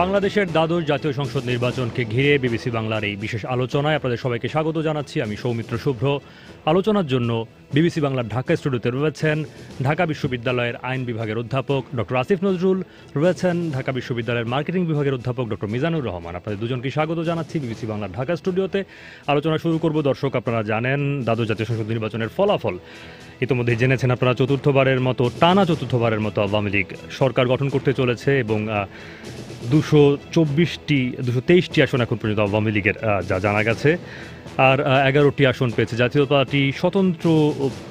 বাংলাদেশের দ্বাদশ জাতীয় সংসদ নির্বাচনকে ঘিরে বিবিসি বাংলার এই বিশেষ আলোচনায় আপনাদের সবাইকে স্বাগত জানাচ্ছি আমি সৌমিত্র শুভ্র আলোচনার জন্য বিবিসি বাংলার ঢাকা স্টুডিওতে রয়েছেন ঢাকা বিশ্ববিদ্যালয়ের আইন বিভাগের অধ্যাপক ডক্টর আসিফ নজরুল রয়েছেন ঢাকা বিশ্ববিদ্যালয়ের মার্কেটিং বিভাগের অধ্যাপক ডক্টর মিজানুর রহমান আপনাদের দুজনকে স্বাগত জানাচ্ছি বিবিসি বাংলার ঢাকা স্টুডিওতে আলোচনা শুরু করব দর্শক আপনারা জানেন দ্বাদশ জাতীয় সংসদ নির্বাচনের ফলাফল ইতিমধ্যে জেনেছেন আপনারা চতুর্থবারের মতো টানা চতুর্থবারের মতো আওয়ামী লীগ সরকার গঠন করতে চলেছে এবং দুশো চব্বিশটি দুশো তেইশটি আসন এখন পর্যন্ত আওয়ামী লীগের যা জানা গেছে আর এগারোটি আসন পেয়েছে জাতীয় পার্টি স্বতন্ত্র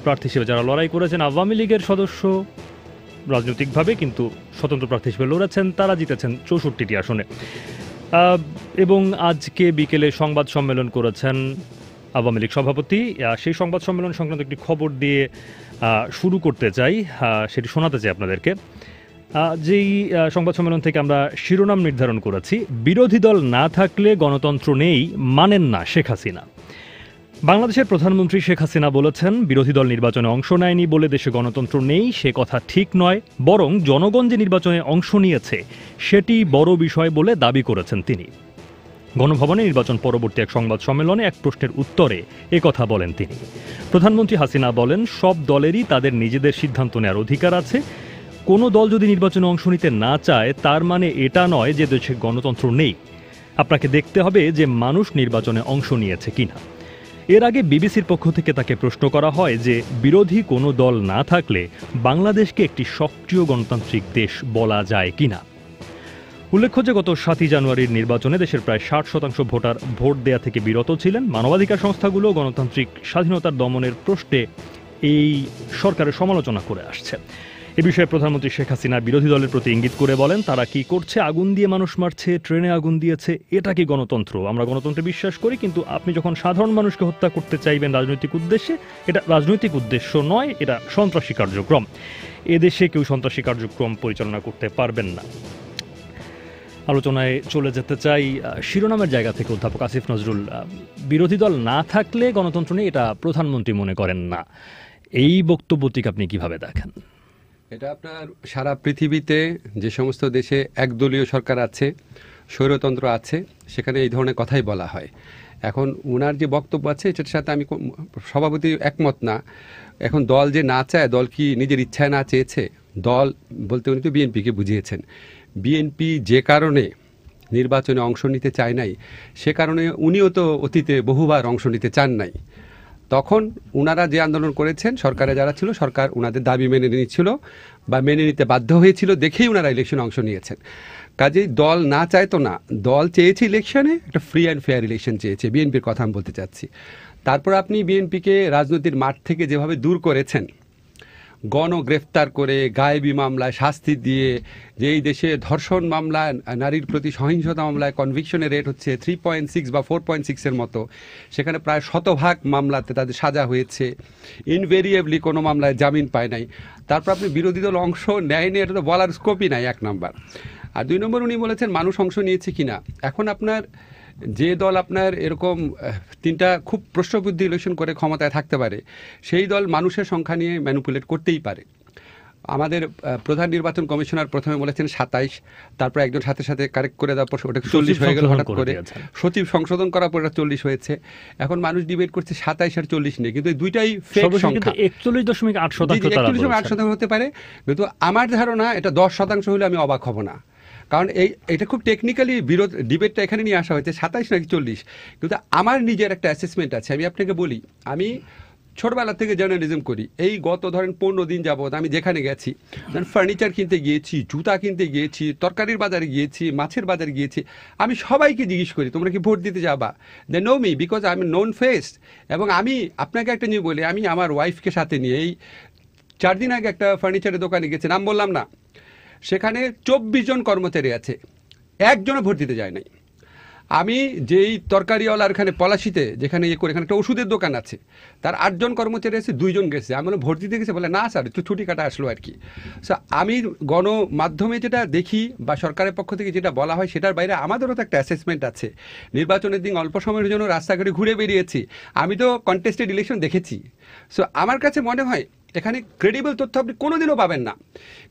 প্রার্থী হিসেবে যারা লড়াই করেছেন আওয়ামী লীগের সদস্য রাজনৈতিকভাবে কিন্তু স্বতন্ত্র প্রার্থী হিসেবে লড়েছেন তারা জিতেছেন চৌষট্টিটি আসনে এবং আজকে বিকেলে সংবাদ সম্মেলন করেছেন আওয়ামী লীগ সভাপতি সেই সংবাদ সম্মেলন সংক্রান্ত একটি খবর দিয়ে শুরু করতে চাই সেটি শোনাতে চাই আপনাদেরকে যেই সংবাদ সম্মেলন থেকে আমরা শিরোনাম নির্ধারণ করেছি বিরোধী দল না থাকলে গণতন্ত্র নেই মানেন না শেখ হাসিনা বাংলাদেশের প্রধানমন্ত্রী শেখ হাসিনা বলেছেন বিরোধী দল নির্বাচনে অংশ নেয়নি বলে দেশে গণতন্ত্র নেই সে কথা ঠিক নয় বরং জনগণ যে নির্বাচনে অংশ নিয়েছে সেটি বড় বিষয় বলে দাবি করেছেন তিনি গণভবনে নির্বাচন পরবর্তী এক সংবাদ সম্মেলনে এক প্রশ্নের উত্তরে কথা বলেন তিনি প্রধানমন্ত্রী হাসিনা বলেন সব দলেরই তাদের নিজেদের সিদ্ধান্ত নেওয়ার অধিকার আছে কোনো দল যদি নির্বাচনে অংশ নিতে না চায় তার মানে এটা নয় যে দেশে গণতন্ত্র নেই আপনাকে দেখতে হবে যে মানুষ নির্বাচনে অংশ নিয়েছে কিনা এর আগে বিবিসির পক্ষ থেকে তাকে প্রশ্ন করা হয় যে বিরোধী কোনো দল না থাকলে বাংলাদেশকে একটি সক্রিয় গণতান্ত্রিক দেশ বলা যায় কিনা উল্লেখ্য যে গত সাতই জানুয়ারির নির্বাচনে দেশের প্রায় ষাট শতাংশ ভোটার ভোট দেয়া থেকে বিরত ছিলেন মানবাধিকার সংস্থাগুলো গণতান্ত্রিক স্বাধীনতার দমনের প্রশ্নে এই সরকারের সমালোচনা করে আসছে এ বিষয়ে প্রধানমন্ত্রী শেখ হাসিনা বিরোধী দলের প্রতি ইঙ্গিত করে বলেন তারা কি করছে আগুন দিয়ে মানুষ মারছে ট্রেনে আগুন দিয়েছে এটা কি গণতন্ত্র আমরা গণতন্ত্রে বিশ্বাস করি কিন্তু আপনি যখন সাধারণ মানুষকে হত্যা করতে চাইবেন রাজনৈতিক উদ্দেশ্যে এটা রাজনৈতিক উদ্দেশ্য নয় এটা সন্ত্রাসী কার্যক্রম এদেশে কেউ সন্ত্রাসী কার্যক্রম পরিচালনা করতে পারবেন না আলোচনায় চলে যেতে চাই শিরোনামের জায়গা থেকে অধ্যাপক আসিফ নজরুল বিরোধী দল না থাকলে গণতন্ত্র নিয়ে এটা প্রধানমন্ত্রী মনে করেন না এই বক্তব্যটিকে আপনি কিভাবে দেখেন এটা আপনার সারা পৃথিবীতে যে সমস্ত দেশে একদলীয় সরকার আছে স্বৈরতন্ত্র আছে সেখানে এই ধরনের কথাই বলা হয় এখন ওনার যে বক্তব্য আছে এটার সাথে আমি সভাপতি একমত না এখন দল যে না চায় দল কি নিজের ইচ্ছায় না চেয়েছে দল বলতে উনি তো বিএনপিকে বুঝিয়েছেন বিএনপি যে কারণে নির্বাচনে অংশ নিতে চায় নাই সে কারণে উনিও তো অতীতে বহুবার অংশ নিতে চান নাই তখন উনারা যে আন্দোলন করেছেন সরকারে যারা ছিল সরকার উনাদের দাবি মেনে নিচ্ছিল বা মেনে নিতে বাধ্য হয়েছিল দেখেই উনারা ইলেকশনে অংশ নিয়েছেন কাজেই দল না চাইতো না দল চেয়েছে ইলেকশনে একটা ফ্রি অ্যান্ড ফেয়ার ইলেকশন চেয়েছে বিএনপির কথা আমি বলতে চাচ্ছি তারপর আপনি বিএনপিকে রাজনীতির মাঠ থেকে যেভাবে দূর করেছেন গণগ্রেফতার করে গায়েবী মামলায় শাস্তি দিয়ে যে এই দেশে ধর্ষণ মামলায় নারীর প্রতি সহিংসতা মামলায় কনভিকশনের রেট হচ্ছে থ্রি পয়েন্ট সিক্স বা ফোর পয়েন্ট সিক্সের মতো সেখানে প্রায় শতভাগ মামলাতে তাদের সাজা হয়েছে ইনভেরিয়েবলি কোনো মামলায় জামিন পায় নাই তারপর আপনি বিরোধী দল অংশ নেয়নি এটা তো বলার স্কোপই নাই এক নাম্বার আর দুই নম্বর উনি বলেছেন মানুষ অংশ নিয়েছে কিনা এখন আপনার যে দল আপনার এরকম তিনটা খুব প্রশ্নবুদ্ধি ইলেকশন করে ক্ষমতায় থাকতে পারে সেই দল মানুষের সংখ্যা নিয়ে ম্যানুপুলেট করতেই পারে আমাদের প্রধান নির্বাচন কমিশনার প্রথমে বলেছেন সাতাইশ তারপর একজন সাথে সাথে কারেক্ট করে দেওয়ার পর ওটা চল্লিশ হয়ে গেল হঠাৎ করে সচিব সংশোধন করার পর চল্লিশ হয়েছে এখন মানুষ ডিবেট করছে সাতাইশ আর চল্লিশ নেই কিন্তু দুইটাই একচল্লিশ দশমিক আট শতাংশ একচল্লিশ দশমিক আট শতাংশ হতে পারে কিন্তু আমার ধারণা এটা দশ শতাংশ হলে আমি অবাক হব না কারণ এই এটা খুব টেকনিক্যালি বিরোধ ডিবেটটা এখানে নিয়ে আসা হয়েছে সাতাইশ নাকি চল্লিশ কিন্তু আমার নিজের একটা অ্যাসেসমেন্ট আছে আমি আপনাকে বলি আমি ছোটবেলা থেকে জার্নালিজম করি এই গত ধরেন পনেরো দিন যাবৎ আমি যেখানে গেছি ধরেন ফার্নিচার কিনতে গিয়েছি জুতা কিনতে গিয়েছি তরকারির বাজারে গিয়েছি মাছের বাজারে গিয়েছি আমি সবাইকে জিজ্ঞেস করি তোমরা কি ভোট দিতে যাবা they know me because I am known face এবং আমি আপনাকে একটা নিয়ে বলি আমি আমার ওয়াইফকে সাথে নিয়ে এই চার দিন আগে একটা ফার্নিচারের দোকানে গেছি নাম বললাম না সেখানে চব্বিশ জন কর্মচারী আছে একজনও ভোট দিতে যায় নাই আমি যেই তরকারিওয়ালার এখানে পলাশিতে যেখানে ইয়ে করে এখানে একটা ওষুধের দোকান আছে তার আটজন কর্মচারী আছে দুইজন গেছে আমি বলে ভর্তি দিতে গেছে বলে না স্যার একটু ছুটি কাটা আসলো আর কি সো আমি গণমাধ্যমে যেটা দেখি বা সরকারের পক্ষ থেকে যেটা বলা হয় সেটার বাইরে আমাদেরও তো একটা অ্যাসেসমেন্ট আছে নির্বাচনের দিন অল্প সময়ের জন্য রাস্তাঘাটে ঘুরে বেরিয়েছি আমি তো কন্টেস্টেড ইলেকশন দেখেছি সো আমার কাছে মনে হয় এখানে ক্রেডিবল তথ্য আপনি কোনোদিনও পাবেন না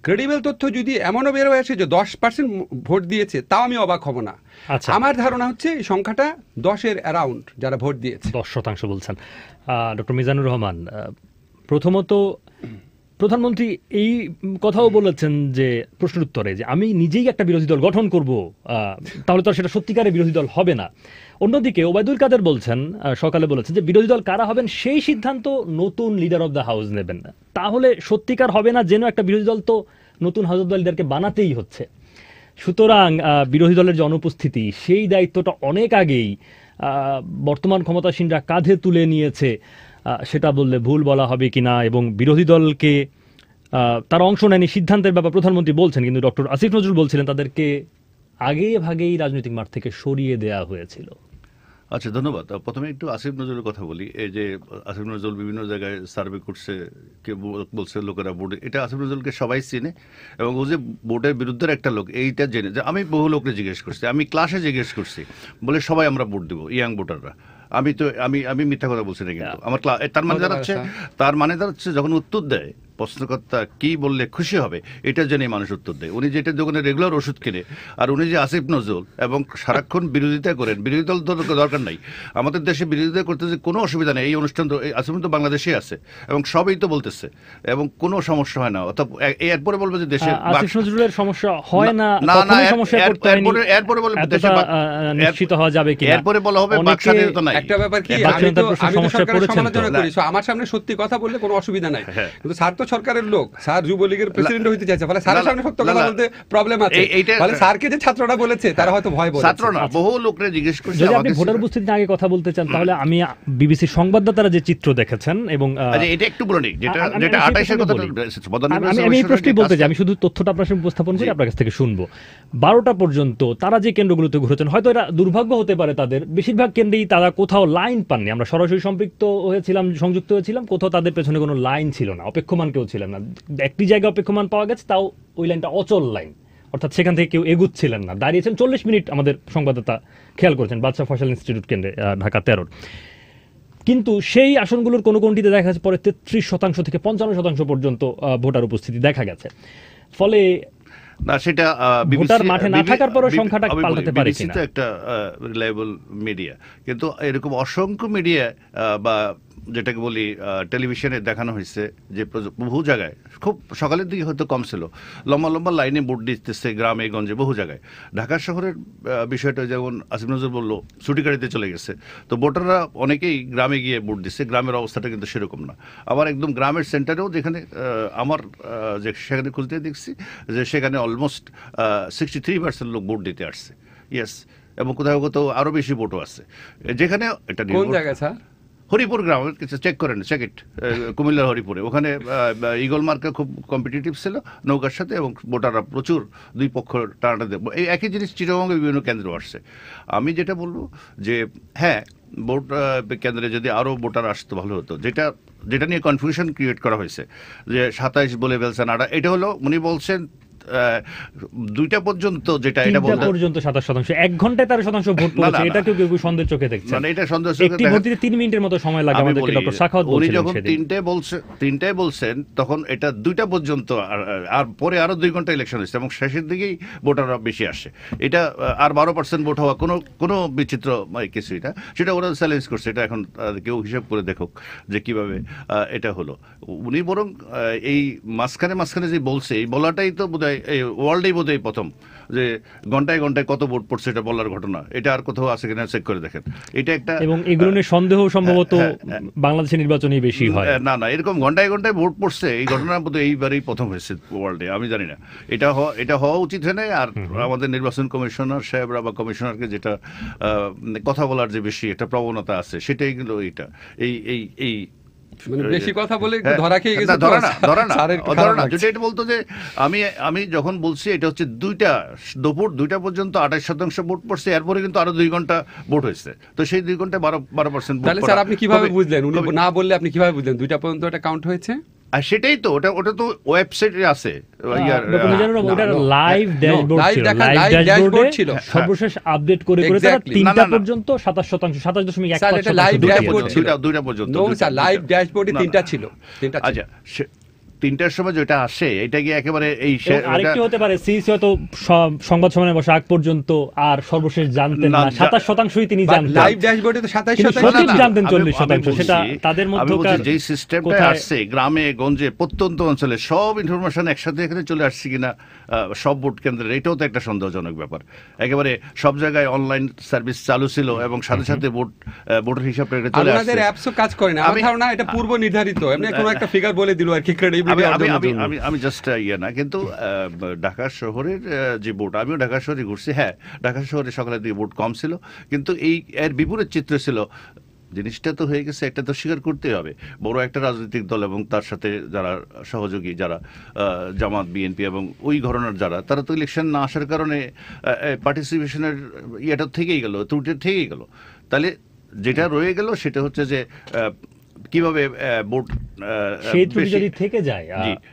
ক্রেডিবল তথ্য যদি এমনও বেরো আসে যে দশ পার্সেন্ট ভোট দিয়েছে তাও আমি অবাক হব না আচ্ছা। আমার ধারণা হচ্ছে এই সংখ্যাটা দশের অ্যারাউন্ড যারা ভোট দিয়েছে দশ শতাংশ বলছেন ডক্টর মিজানুর রহমান প্রথমত প্রধানমন্ত্রী এই কথাও বলেছেন যে প্রশ্ন উত্তরে যে আমি নিজেই একটা বিরোধী দল গঠন করব তাহলে তো সেটা সত্যিকারের বিরোধী দল হবে না অন্যদিকে ওবায়দুল কাদের বলছেন সকালে বলেছেন যে বিরোধী দল কারা হবেন সেই সিদ্ধান্ত নতুন লিডার অব দ্য হাউস নেবেন তাহলে সত্যিকার হবে না যেন একটা বিরোধী দল তো নতুন হাউস অব দ্য লিডারকে বানাতেই হচ্ছে সুতরাং বিরোধী দলের যে অনুপস্থিতি সেই দায়িত্বটা অনেক আগেই বর্তমান ক্ষমতাসীনরা কাঁধে তুলে নিয়েছে সেটা বললে ভুল বলা হবে কি না এবং বিরোধী দলকে তার অংশ নেয়নি সিদ্ধান্তের ব্যাপার প্রধানমন্ত্রী বলছেন কিন্তু ডক্টর আসিফ নজরুল বলছিলেন তাদেরকে আগে ভাগেই রাজনৈতিক মাঠ থেকে সরিয়ে দেয়া হয়েছিল আচ্ছা ধন্যবাদ প্রথমে একটু আসিফ নজরুলের কথা বলি এই যে আসিফ নজরুল বিভিন্ন জায়গায় সার্ভে করছে কে বলছে লোকেরা বোর্ডে এটা আসিফ নজরুলকে সবাই চিনে এবং ও যে বোর্ডের বিরুদ্ধে একটা লোক এইটা জেনে যে আমি বহু লোককে জিজ্ঞেস করছি আমি ক্লাসে জিজ্ঞেস করছি বলে সবাই আমরা ভোট দেবো ইয়াং ভোটাররা আমি তো আমি আমি মিথ্যা কথা বলছি না কিন্তু আমার তার মানে দাঁড়াচ্ছে তার মানে দাঁড়াচ্ছে যখন উত্তর দেয় প্রশ্নকর্তা কি বললে খুশি হবে এটা জন্যই মানুষ উত্তর দেয় উনি যেটা দোকানে রেগুলার ওষুধ কিনে আর উনি যে আসিফ নজরুল এবং সারাক্ষণ বিরোধিতা করেন বিরোধী দল তো দরকার নাই আমাদের দেশে বিরোধিতা করতে যে কোনো অসুবিধা নেই এই অনুষ্ঠান তো আসিফ তো বাংলাদেশেই আছে এবং সবই তো বলতেছে এবং কোনো সমস্যা হয় না অর্থাৎ এরপরে বলবো যে দেশে আসিফ নজরুলের সমস্যা হয় না না না এরপরে এরপরে দেশে নিশ্চিত হওয়া যাবে কি এরপরে বলা হবে বাক নাই একটা ব্যাপার কি আমি তো আমি সরকারের সমালোচনা করি হ্যাঁ। আমার সামনে সত্যি কথা বললে কোনো অসুবিধা নাই হ্যাঁ। কিন্তু স্যার তো সরকারের লোক স্যার যুবলীগের প্রেসিডেন্ট হইতে চাইছে ফলে স্যারের সামনে সত্য কথা বলতে প্রবলেম আছে ফলে স্যারকে যে ছাত্ররা বলেছে তারা হয়তো ভয় বলে ছাত্র না বহু লোকরে জিজ্ঞেস করছে যদি আপনি ভোটার উপস্থিতিতে আগে কথা বলতে চান তাহলে আমি বিবিসি সংবাদদাতারা যে চিত্র দেখেছেন এবং আচ্ছা, এটা একটু বলে যেটা যেটা 28 এর কথা আমি এই প্রশ্নই বলতে চাই আমি শুধু তথ্যটা আপনার সামনে উপস্থাপন করি আপনার কাছ থেকে শুনবো 12টা পর্যন্ত তারা যে কেন্দ্রগুলোতে ঘুরেছেন হয়তো এটা দুর্ভাগ্য হতে পারে তাদের বেশিরভাগ কেন্দ্রেই তারা কোথাও লাইন পাননি আমরা সরাসরি সম্পৃক্ত হয়েছিলাম সংযুক্ত হয়েছিলাম কোথাও তাদের পেছনে কোনো লাইন ছিল না অপেক্ষমান কেউ ছিলেন না একটি জায়গা অপেক্ষমান পাওয়া গেছে তাও ওই লাইনটা অচল লাইন অর্থাৎ সেখান থেকে কেউ এগুচ্ছিলেন না দাঁড়িয়েছেন চল্লিশ মিনিট আমাদের সংবাদদাতা খেয়াল করেছেন বাদশাহ ফসল ইনস্টিটিউট কেন্দ্রে ঢাকা তেরোর কিন্তু সেই আসনগুলোর কোনো কোনটিতে দেখা যাচ্ছে পরে তেত্রিশ শতাংশ থেকে পঞ্চান্ন শতাংশ পর্যন্ত ভোটার উপস্থিতি দেখা গেছে ফলে না সেটা ভোটার মাঠে না থাকার পরও সংখ্যাটা পাল্টাতে পারে কিনা একটা রিলায়েবল মিডিয়া কিন্তু এরকম অসংখ্য মিডিয়া বা যেটাকে বলি টেলিভিশনে দেখানো হয়েছে যে বহু জায়গায় খুব সকালের দিকে হয়তো কম ছিল লম্বা লম্বা লাইনে বোর্ড দিতেছে গ্রামে গঞ্জে বহু জায়গায় ঢাকা শহরের বিষয়টা যেমন আসিম নজর বলল ছুটি গাড়িতে চলে গেছে তো ভোটাররা অনেকেই গ্রামে গিয়ে ভোট দিচ্ছে গ্রামের অবস্থাটা কিন্তু সেরকম না আবার একদম গ্রামের সেন্টারেও যেখানে আমার যে সেখানে খুলতে দেখছি যে সেখানে অলমোস্ট সিক্সটি থ্রি পার্সেন্ট লোক ভোট দিতে আসছে ইয়েস এবং কোথাও কোথাও আরও বেশি ভোটও আছে যেখানে এটা কোন জায়গা স্যার হরিপুর গ্রাম চেক করেন চেক ইট কুমিল্লার হরিপুরে ওখানে ইগল মার্কা খুব কম্পিটিটিভ ছিল নৌকার সাথে এবং ভোটাররা প্রচুর দুই পক্ষ টানাটা দেবো এই একই জিনিস চিটাবঙ্গে বিভিন্ন কেন্দ্র আসছে আমি যেটা বলবো যে হ্যাঁ ভোট কেন্দ্রে যদি আরও ভোটার আসতো ভালো হতো যেটা যেটা নিয়ে কনফিউশন ক্রিয়েট করা হয়েছে যে সাতাইশ বলে ফেলছেন আড়া এটা হলো উনি বলছেন দুইটা পর্যন্ত যেটা এটা বলতে পর্যন্ত 27 শতাংশ এক ঘন্টায় 13 শতাংশ ভোট পড়েছে এটা কেউ কেউ সন্দেহ চোখে দেখছে মানে এটা সন্দেহ চোখে একটি ভোটে 3 মিনিটের মতো সময় লাগে আমাদেরকে ডক্টর সাখাওয়াত বলছিলেন যখন তিনটে বলছেন তিনটায় বলছেন তখন এটা দুইটা পর্যন্ত আর পরে আরো দুই ঘন্টা ইলেকশন হয়েছে এবং শেষের দিকেই ভোটাররা বেশি আসে এটা আর বারো পার্সেন্ট ভোট হওয়া কোনো কোনো বিচিত্র মানে কিছু এটা সেটা ওরা চ্যালেঞ্জ করছে এটা এখন কেউ হিসাব করে দেখুক যে কিভাবে এটা হলো উনি বরং এই মাঝখানে মাঝখানে যে বলছে এই বলাটাই তো বোধ এই ওয়ার্ল্ডেই বোধহয় প্রথম যে ঘন্টায় ঘন্টায় কত ভোট পড়ছে এটা বলার ঘটনা এটা আর কোথাও আছে কিনা চেক করে দেখেন এটা একটা এবং এগুলো নিয়ে সন্দেহ সম্ভবত হ্যাঁ, হ্যাঁ, হ্যাঁ, বাংলাদেশের নির্বাচনই বেশি হয় না না এরকম ঘন্টায় ঘন্টায় ভোট পড়ছে এই ঘটনা বোধহয় এইবারেই প্রথম হয়েছে ওয়ার্ল্ডে আমি জানি না এটা এটা হওয়া উচিত হয় না আর আমাদের নির্বাচন কমিশনার সাহেবরা বা কমিশনারকে যেটা কথা বলার যে বেশি একটা প্রবণতা আছে সেটাই কিন্তু এটা এই এই এই মানে বেশি কথা বলে হ্যাঁ, ধরা খেয়ে গেছে ধরা না ধরা না ধরা না যেটা এটা বলতো যে আমি আমি যখন বলছি এটা হচ্ছে দুইটা দুপুর দুইটা পর্যন্ত আঠাশ শতাংশ ভোট পড়ছে এরপরে কিন্তু আরো দুই ঘন্টা ভোট হয়েছে তো সেই দুই ঘন্টা বারো বারো পার্সেন্ট তাহলে স্যার আপনি কিভাবে বুঝলেন উনি না বললে আপনি কিভাবে বুঝলেন দুইটা পর্যন্ত এটা কাউন্ট হয়েছে আর সেটাই তো ওটা ওটা তো ওয়েবসাইটে আছে ছিল সর্বশেষ আপডেট করে করে তিনটা পর্যন্ত 27 শতাংশ 27.1 লাইভ ড্যাশবোর্ড ছিল দুইটা পর্যন্ত লাইভ ড্যাশবোর্ডে তিনটা ছিল আচ্ছা, তিনটার সময় যেটা আসে এটা কি একেবারে এই আরেকটি হতে পারে সিইসি হয়তো সংবাদ সম্মেলনে বসে আগ পর্যন্ত আর সর্বশেষ জানতেন না 27 শতাংশই তিনি জানতেন লাইভ ড্যাশবোর্ডে তো 27 শতাংশ সঠিক জানতেন 40 শতাংশ সেটা তাদের মধ্যকার যে সিস্টেমটা আসছে গ্রামে গঞ্জে প্রত্যন্ত অঞ্চলে সব ইনফরমেশন একসাথে এখানে চলে আসছে কিনা সব ভোট কেন্দ্রের এটাও তো একটা সন্দেহজনক ব্যাপার একেবারে সব জায়গায় অনলাইন সার্ভিস চালু ছিল এবং সাথে সাথে ভোট ভোটের হিসাবটা চলে আসছে আপনাদের অ্যাপসও কাজ করে না আমার ধারণা এটা পূর্ব নির্ধারিত এমনি কোনো একটা ফিগার বলে দিল আর কি ক্রেডিট আমি আমি আমি জাস্ট uh, ইয়ে না কিন্তু uh, ঢাকা শহরের uh, যে বোট আমিও ঢাকা শহরে ঘুরছি হ্যাঁ ঢাকা শহরে সকালের দিকে বোট কম ছিল কিন্তু এই এর বিপরীত চিত্র ছিল জিনিসটা তো হয়ে গেছে একটা তো স্বীকার করতেই হবে বড় একটা রাজনৈতিক দল এবং তার সাথে যারা সহযোগী যারা জামাত বিএনপি এবং ওই ঘরনার যারা তারা তো ইলেকশন না আসার কারণে পার্টিসিপেশনের ইয়েটা থেকেই গেল ত্রুটি থেকেই গেল তাহলে যেটা রয়ে গেল সেটা হচ্ছে যে কিভাবে ভোট সেই ত্রুটি যদি থেকে যায়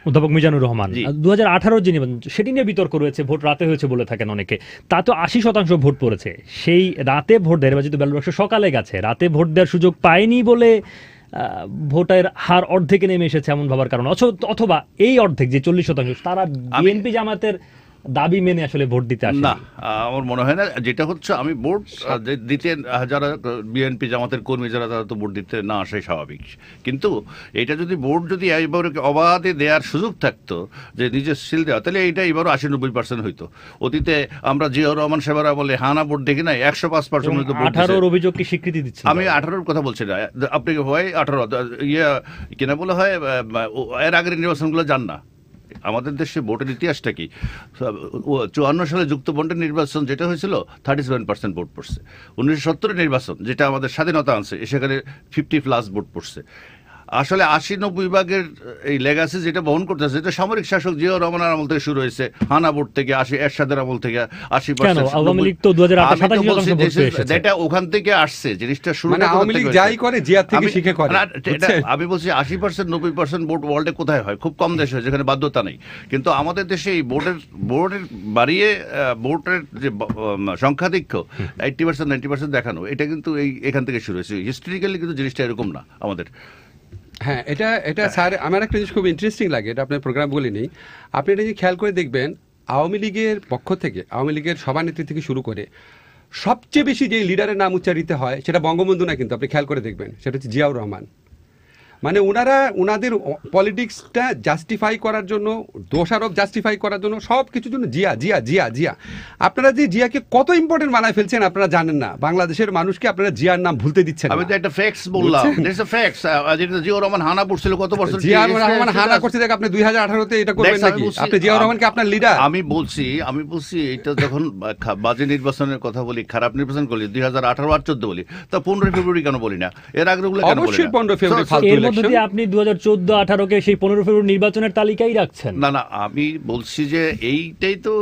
অধ্যাপক মিজানুর রহমান দু হাজার আঠারোর যে নিবন্ধন সেটি নিয়ে বিতর্ক রয়েছে ভোট রাতে হয়েছে বলে থাকেন অনেকে তা তো আশি শতাংশ ভোট পড়েছে সেই রাতে ভোট দেয় নির্বাচিত ব্যালট সকালে গেছে রাতে ভোট দেওয়ার সুযোগ পায়নি বলে ভোটের হার অর্ধেকে নেমে এসেছে এমন ভাবার কারণ অথবা এই অর্ধেক যে চল্লিশ শতাংশ তারা বিএনপি জামাতের দাবি মেনে আসলে ভোট দিতে আসে না আমার মনে হয় না যেটা হচ্ছে আমি ভোট দিতে যারা বিএনপি জামাতের কর্মী যারা তারা তো ভোট দিতে না আসে স্বাভাবিক কিন্তু এটা যদি ভোট যদি এবারে অবাধে দেওয়ার সুযোগ থাকতো যে নিজের সিল দেওয়া তাহলে এটা এবারও আশি নব্বই পার্সেন্ট হইতো অতীতে আমরা জিয়াউর রহমান সেবারা বলে হানা ভোট দেখি না একশো পাঁচ পার্সেন্ট হয়তো আঠারোর অভিযোগ কি স্বীকৃতি দিচ্ছে আমি আঠারোর কথা বলছি না আপনি হয় আঠারো ইয়ে কেনা বলে হয় এর আগের নির্বাচনগুলো যান না আমাদের দেশে ভোটের ইতিহাসটা কি চুয়ান্ন সালে যুক্ত বন্ডের নির্বাচন যেটা হয়েছিল থার্টি সেভেন পার্সেন্ট ভোট পড়ছে উনিশশো সত্তরের নির্বাচন যেটা আমাদের স্বাধীনতা আনছে সেখানে ফিফটি প্লাস ভোট পড়ছে আসলে আশি নব্বই ভাগের এই লেগাসি যেটা বহন করতেছে এটা সামরিক শাসক জিয়াউর রহমানের আমল থেকে শুরু হয়েছে হানাবোর্ড থেকে আশি এরশাদের আমল থেকে আশি যেটা ওখান থেকে আসছে জিনিসটা শুরু মানে যাই করে জিয়া থেকে শিখে করে আমি বলছি আশি পার্সেন্ট নব্বই পার্সেন্ট ভোট ওয়ার্ল্ডে কোথায় হয় খুব কম দেশ হয় যেখানে বাধ্যতা নেই কিন্তু আমাদের দেশে এই বোর্ডের বোর্ডের বাড়িয়ে বোর্ডের যে সংখ্যাধিক্য এইটটি পার্সেন্ট নাইনটি পার্সেন্ট দেখানো এটা কিন্তু এই এখান থেকে শুরু হয়েছে হিস্টোরিক্যালি কিন্তু জিনিসটা এরকম না আমাদের হ্যাঁ এটা এটা স্যার আমার একটা জিনিস খুব ইন্টারেস্টিং লাগে এটা আপনার প্রোগ্রাম বলিনি আপনি এটা যদি খেয়াল করে দেখবেন আওয়ামী লীগের পক্ষ থেকে আওয়ামী লীগের সভানেত্রী থেকে শুরু করে সবচেয়ে বেশি যে লিডারের নাম উচ্চারিত হয় সেটা বঙ্গবন্ধু না কিন্তু আপনি খেয়াল করে দেখবেন সেটা হচ্ছে জিয়াউর রহমান মানে ওনারা ওনাদের পলিটিক্সটা জাস্টিফাই করার জন্য দোষারোপ জাস্টিফাই করার জন্য সব কিছুর জন্য জিয়া জিয়া জিয়া জিয়া আপনারা যে জিয়াকে কত ইম্পর্টেন্ট বানায় ফেলছেন আপনারা জানেন না বাংলাদেশের মানুষকে আপনারা জিয়ার নাম ভুলতে দিচ্ছেন আমি তো একটা বললাম যেটা জিয়া রহমান হানা কত বছর জিয়া রহমান হানা করছে দেখ আপনি 2018 তে এটা করবেন নাকি আপনি জিয়া রহমানকে আপনার লিডার আমি বলছি আমি বলছি এটা যখন বাজে নির্বাচনের কথা বলি খারাপ নির্বাচন করি 2018 আর 14 বলি তা 15 ফেব্রুয়ারি কেন বলি না এর আগে কেন বলি না অবশ্যই 15 ফেব্রুয়ারি ফালতু পদ্ধতি আপনি দু হাজার চোদ্দ আঠারোকে সেই পনেরো ফেব্রুয়ারি নির্বাচনের তালিকাই রাখছেন না না আমি বলছি যে এইটাই তো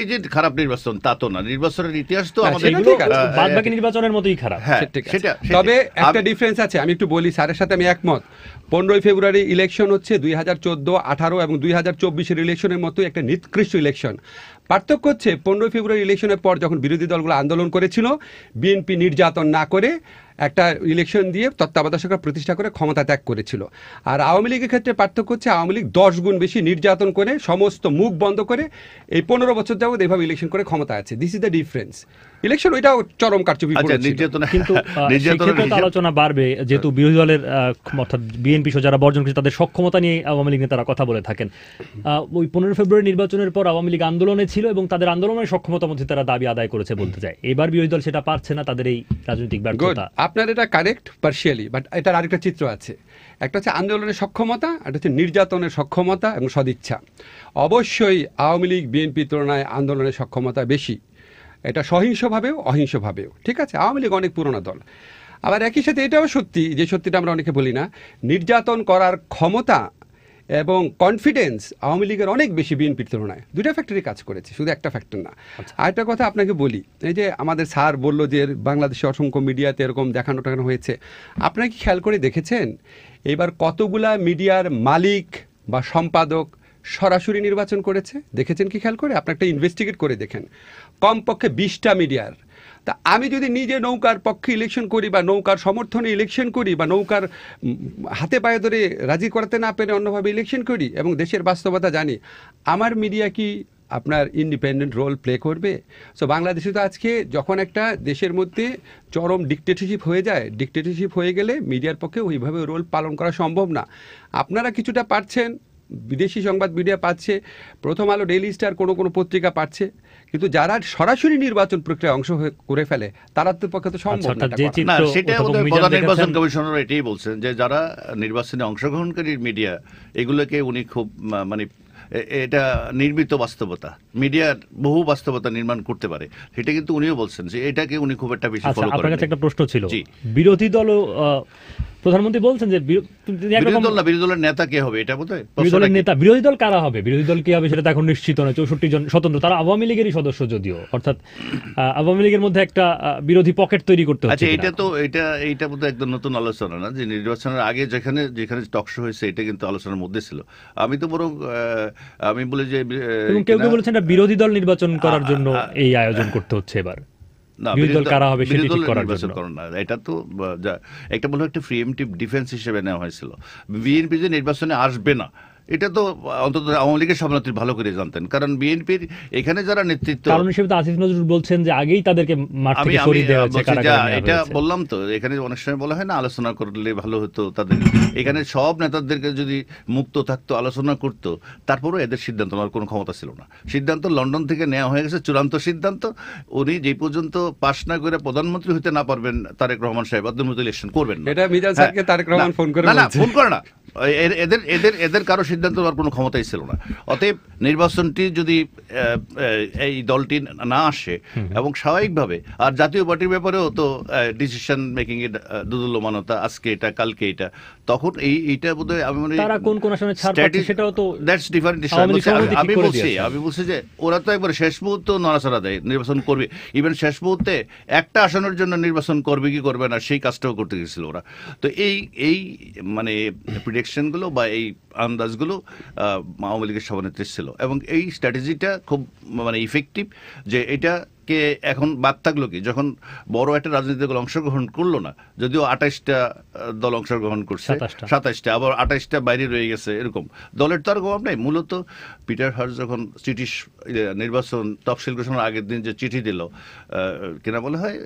এই যে খারাপ নির্বাচন তা তো না নির্বাচনের ইতিহাস তো আমাদের নির্বাচনের মতোই খারাপ হ্যাঁ, সেটা তবে একটা ডিফারেন্স আছে আমি একটু বলি স্যারের সাথে আমি একমত পনেরোই ফেব্রুয়ারি ইলেকশন হচ্ছে দুই হাজার চোদ্দো আঠারো এবং দুই হাজার চব্বিশের ইলেকশনের মতো একটা নিকৃষ্ট ইলেকশন পার্থক্য হচ্ছে পনেরোই ফেব্রুয়ারি ইলেকশনের পর যখন বিরোধী দলগুলো আন্দোলন করেছিল বিএনপি নির্যাতন না করে একটা ইলেকশন দিয়ে তত্ত্বাবধায়ক সরকার প্রতিষ্ঠা করে ক্ষমতা ত্যাগ করেছিল আর আওয়ামী লীগের ক্ষেত্রে পার্থক্য হচ্ছে আওয়ামী লীগ দশ গুণ বেশি নির্যাতন করে সমস্ত মুখ বন্ধ করে এই পনেরো বছর যাবৎ এইভাবে ইলেকশন করে ক্ষমতা আছে this is the difference election ওইটা চরম কারচুপি আচ্ছা, কিন্তু আলোচনা বাড়বে যেহেতু বিরোধী দলের অর্থাৎ বিএনপি যারা বর্জন করছে তাদের সক্ষমতা নিয়ে আওয়ামী লীগ নেতারা কথা বলে থাকেন ওই পনেরো ফেব্রুয়ারি নির্বাচনের পর আওয়ামী লীগ আন্দোলনে ছিল এবং তাদের আন্দোলনের মধ্যে তারা দাবি আদায় করেছে বলতে চায় এবার বিরোধী দল সেটা পারছে না তাদের এই রাজনৈতিক ব্যর্থতা আপনার এটা কারেক্ট পার্শিয়ালি বাট এটার আরেকটা চিত্র আছে একটা হচ্ছে আন্দোলনের সক্ষমতা একটা হচ্ছে নির্যাতনের সক্ষমতা এবং সদিচ্ছা অবশ্যই আওয়ামী লীগ বিএনপি তুলনায় আন্দোলনের সক্ষমতা বেশি এটা সহিংসভাবেও অহিংসভাবেও ঠিক আছে আওয়ামী লীগ অনেক পুরোনো দল আবার একই সাথে এটাও সত্যি যে সত্যিটা আমরা অনেকে বলি না নির্যাতন করার ক্ষমতা এবং কনফিডেন্স আওয়ামী লীগের অনেক বেশি বিএনপির তুলনায় দুটা ফ্যাক্টরি কাজ করেছে শুধু একটা ফ্যাক্টর না আচ্ছা। আরেকটা কথা আপনাকে বলি এই যে আমাদের স্যার বলল যে বাংলাদেশে অসংখ্য মিডিয়াতে এরকম দেখানো টেখানো হয়েছে আপনারা কি খেয়াল করে দেখেছেন এবার কতগুলা মিডিয়ার মালিক বা সম্পাদক সরাসরি নির্বাচন করেছে দেখেছেন কি খেয়াল করে আপনার একটা ইনভেস্টিগেট করে দেখেন কমপক্ষে বিশটা মিডিয়ার তা আমি যদি নিজে নৌকার পক্ষে ইলেকশন করি বা নৌকার সমর্থনে ইলেকশন করি বা নৌকার হাতে পায়ে ধরে রাজি করাতে না পেরে অন্যভাবে ইলেকশন করি এবং দেশের বাস্তবতা জানি আমার মিডিয়া কি আপনার ইন্ডিপেন্ডেন্ট রোল প্লে করবে সো বাংলাদেশে তো আজকে যখন একটা দেশের মধ্যে চরম ডিকটেটরশিপ হয়ে যায় ডিকটেটরশিপ হয়ে গেলে মিডিয়ার পক্ষে ওইভাবে রোল পালন করা সম্ভব না আপনারা কিছুটা পারছেন বিদেশি সংবাদ মিডিয়া পাচ্ছে প্রথম আলো ডেইলি স্টার কোনো কোনো পত্রিকা পাচ্ছে কিন্তু যারা সরাসরি নির্বাচন প্রক্রিয়া অংশ করে ফেলে তারা তো পক্ষে তো সম্ভব আচ্ছা, না সেটা প্রধান নির্বাচন কমিশনার এটাই বলছেন যে যারা নির্বাচনে অংশগ্রহণকারী মিডিয়া এগুলোকে উনি খুব মানে এটা নির্মিত বাস্তবতা মিডিয়ার বহু বাস্তবতা নির্মাণ করতে পারে সেটা কিন্তু উনিও বলছেন যে এটাকে উনি খুব একটা বেশি ফলো আচ্ছা, করেন আপনার কাছে একটা প্রশ্ন ছিল বিরোধী দল প্রধানমন্ত্রী বলছেন যে বিরোধী নেতা কে হবে এটা নেতা বিরোধী দল কারা হবে বিরোধী দল কি হবে সেটা এখন নিশ্চিত নয় চৌষট্টি জন স্বতন্ত্র তারা আওয়ামী লীগেরই সদস্য যদিও অর্থাৎ আওয়ামী লীগের মধ্যে একটা বিরোধী পকেট তৈরি করতে হচ্ছে আচ্ছা, এটা তো এটা এটা বোধ একদম নতুন আলোচনা না যে নির্বাচনের আগে যেখানে যেখানে টকশো হয়েছে এটা কিন্তু আলোচনার মধ্যে ছিল আমি তো বরং আমি বলি যে কেউ কেউ বলেছেন বিরোধী দল নির্বাচন করার জন্য এই আয়োজন করতে হচ্ছে এবার এটা তো একটা মনে হয় একটা ফ্রি এমটিভ ডিফেন্স হিসেবে নেওয়া হয়েছিল বিএনপি যে নির্বাচনে আসবে না এটা তো অন্তত আওয়ামী লীগের সভানেত্রী ভালো করে জানতেন কারণ বিএনপির এখানে যারা নেতৃত্ব কারণ হিসেবে আসিফ নজরুল বলছেন যে আগেই তাদেরকে মাঠ থেকে সরিয়ে দেওয়া হয়েছে এটা বললাম তো এখানে অনেক সময় বলা হয় না আলোচনা করলে ভালো হতো তাদের এখানে সব নেতাদেরকে যদি মুক্ত থাকতো আলোচনা করত তারপরও এদের সিদ্ধান্ত নেওয়ার কোনো ক্ষমতা ছিল না সিদ্ধান্ত লন্ডন থেকে নেওয়া হয়ে গেছে চূড়ান্ত সিদ্ধান্ত উনি যে পর্যন্ত পাশ না করে প্রধানমন্ত্রী হতে না পারবেন তারেক রহমান সাহেব আব্দুল অদ্যমত ইলেকশন করবেন এটা মিজাজ স্যারকে হ্যাঁ। তারেক রহমান ফোন করে না ফোন করে না এদের এদের এদের কারো সিদ্ধান্ত দেওয়ার কোনো ক্ষমতাই ছিল না অতএব নির্বাচনটি যদি এই দলটি না আসে এবং স্বাভাবিকভাবে আর জাতীয় পার্টির ব্যাপারেও তো ডিসিশন মেকিংয়ের দুদুল্যমানতা আজকে এটা কালকে এটা তখন এই এইটা হয় আমি মানে তারা কোন কোন আসনে ছাড় পাচ্ছে সেটাও তো দ্যাটস ডিফারেন্ট আমি বলছি আমি বলছি যে ওরা তো একবার শেষ মুহূর্তে নড়াচড়া দেয় নির্বাচন করবে ইভেন শেষ মুহূর্তে একটা আসনের জন্য নির্বাচন করবে কি করবে না সেই কাজটাও করতে গেছিল ওরা তো এই এই মানে প্রিডিকশনগুলো বা এই আন্দাজগুলো আওয়ামী লীগের সভানেত্রী ছিল এবং এই স্ট্র্যাটেজিটা খুব মানে ইফেক্টিভ যে এটা কে এখন বাদ থাকলো কি যখন বড় একটা রাজনৈতিক দল অংশগ্রহণ করলো না যদিও আঠাইশটা দল অংশগ্রহণ করছে সাতাইশটা আবার আঠাইশটা বাইরে রয়ে গেছে এরকম দলের তো আর গম নাই মূলত পিটার হার্স যখন চিঠি ইয়ে, নির্বাচন তফসিল ঘোষণার আগের দিন যে চিঠি দিল কেনা বলা হয়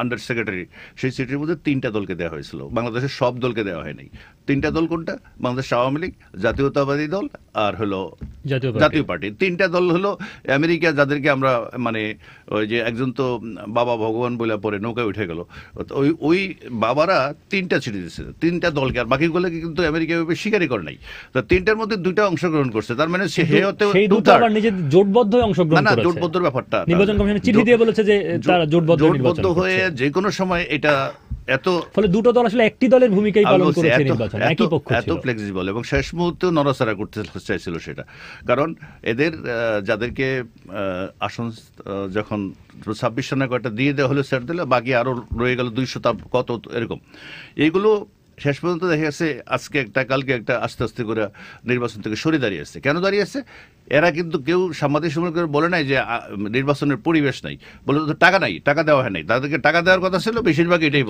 আন্ডার সেক্রেটারি সেই চিঠির মধ্যে তিনটা দলকে দেওয়া হয়েছিল বাংলাদেশের সব দলকে দেওয়া হয়নি তিনটা দল কোনটা বাংলাদেশ আওয়ামী লীগ জাতীয়তাবাদী দল আর হলো জাতীয় পার্টি তিনটা দল হলো আমেরিকা তাদেরকে আমরা মানে ওই যে একজন তো বাবা ভগবান বলে পরে নৌকায় উঠে গেল ওই ওই বাবারা তিনটা ছিঁড়ে দিচ্ছে তিনটা দলকে আর বাকিগুলোকে কিন্তু আমেরিকা ওইভাবে স্বীকারই করে নাই তো তিনটার মধ্যে দুইটা অংশগ্রহণ করছে তার মানে সে হে নিজের জোটবদ্ধ অংশগ্রহণ না জোটবদ্ধ ব্যাপারটা নির্বাচন কমিশনে চিঠি দিয়ে বলেছে যে তারা জোটবদ্ধ জোটবদ্ধ হয়ে যে কোনো সময় এটা এত ফলে দুটো দল আসলে একটি দলের ভূমিকাই পালন করেছে নির্বাচনে একই পক্ষ এত ফ্লেক্সিবল এবং শেষ মুহূর্তে নড়াচড়া করতে চাইছিল সেটা কারণ এদের যাদেরকে আসন যখন ছাব্বিশ সনে কয়েকটা দিয়ে দেওয়া হলো দিলে বাকি আরও রয়ে গেল দুইশো তা কত এরকম এইগুলো শেষ পর্যন্ত দেখা গেছে আজকে একটা কালকে একটা আস্তে আস্তে করে নির্বাচন থেকে সরে আছে কেন দাঁড়িয়ে আছে এরা কিন্তু কেউ সাংবাদিক সম্মেলন বলে নাই যে নির্বাচনের পরিবেশ নাই বলে তো টাকা নাই টাকা দেওয়া হয় নাই তাদেরকে টাকা দেওয়ার কথা ছিল বেশিরভাগ এটাই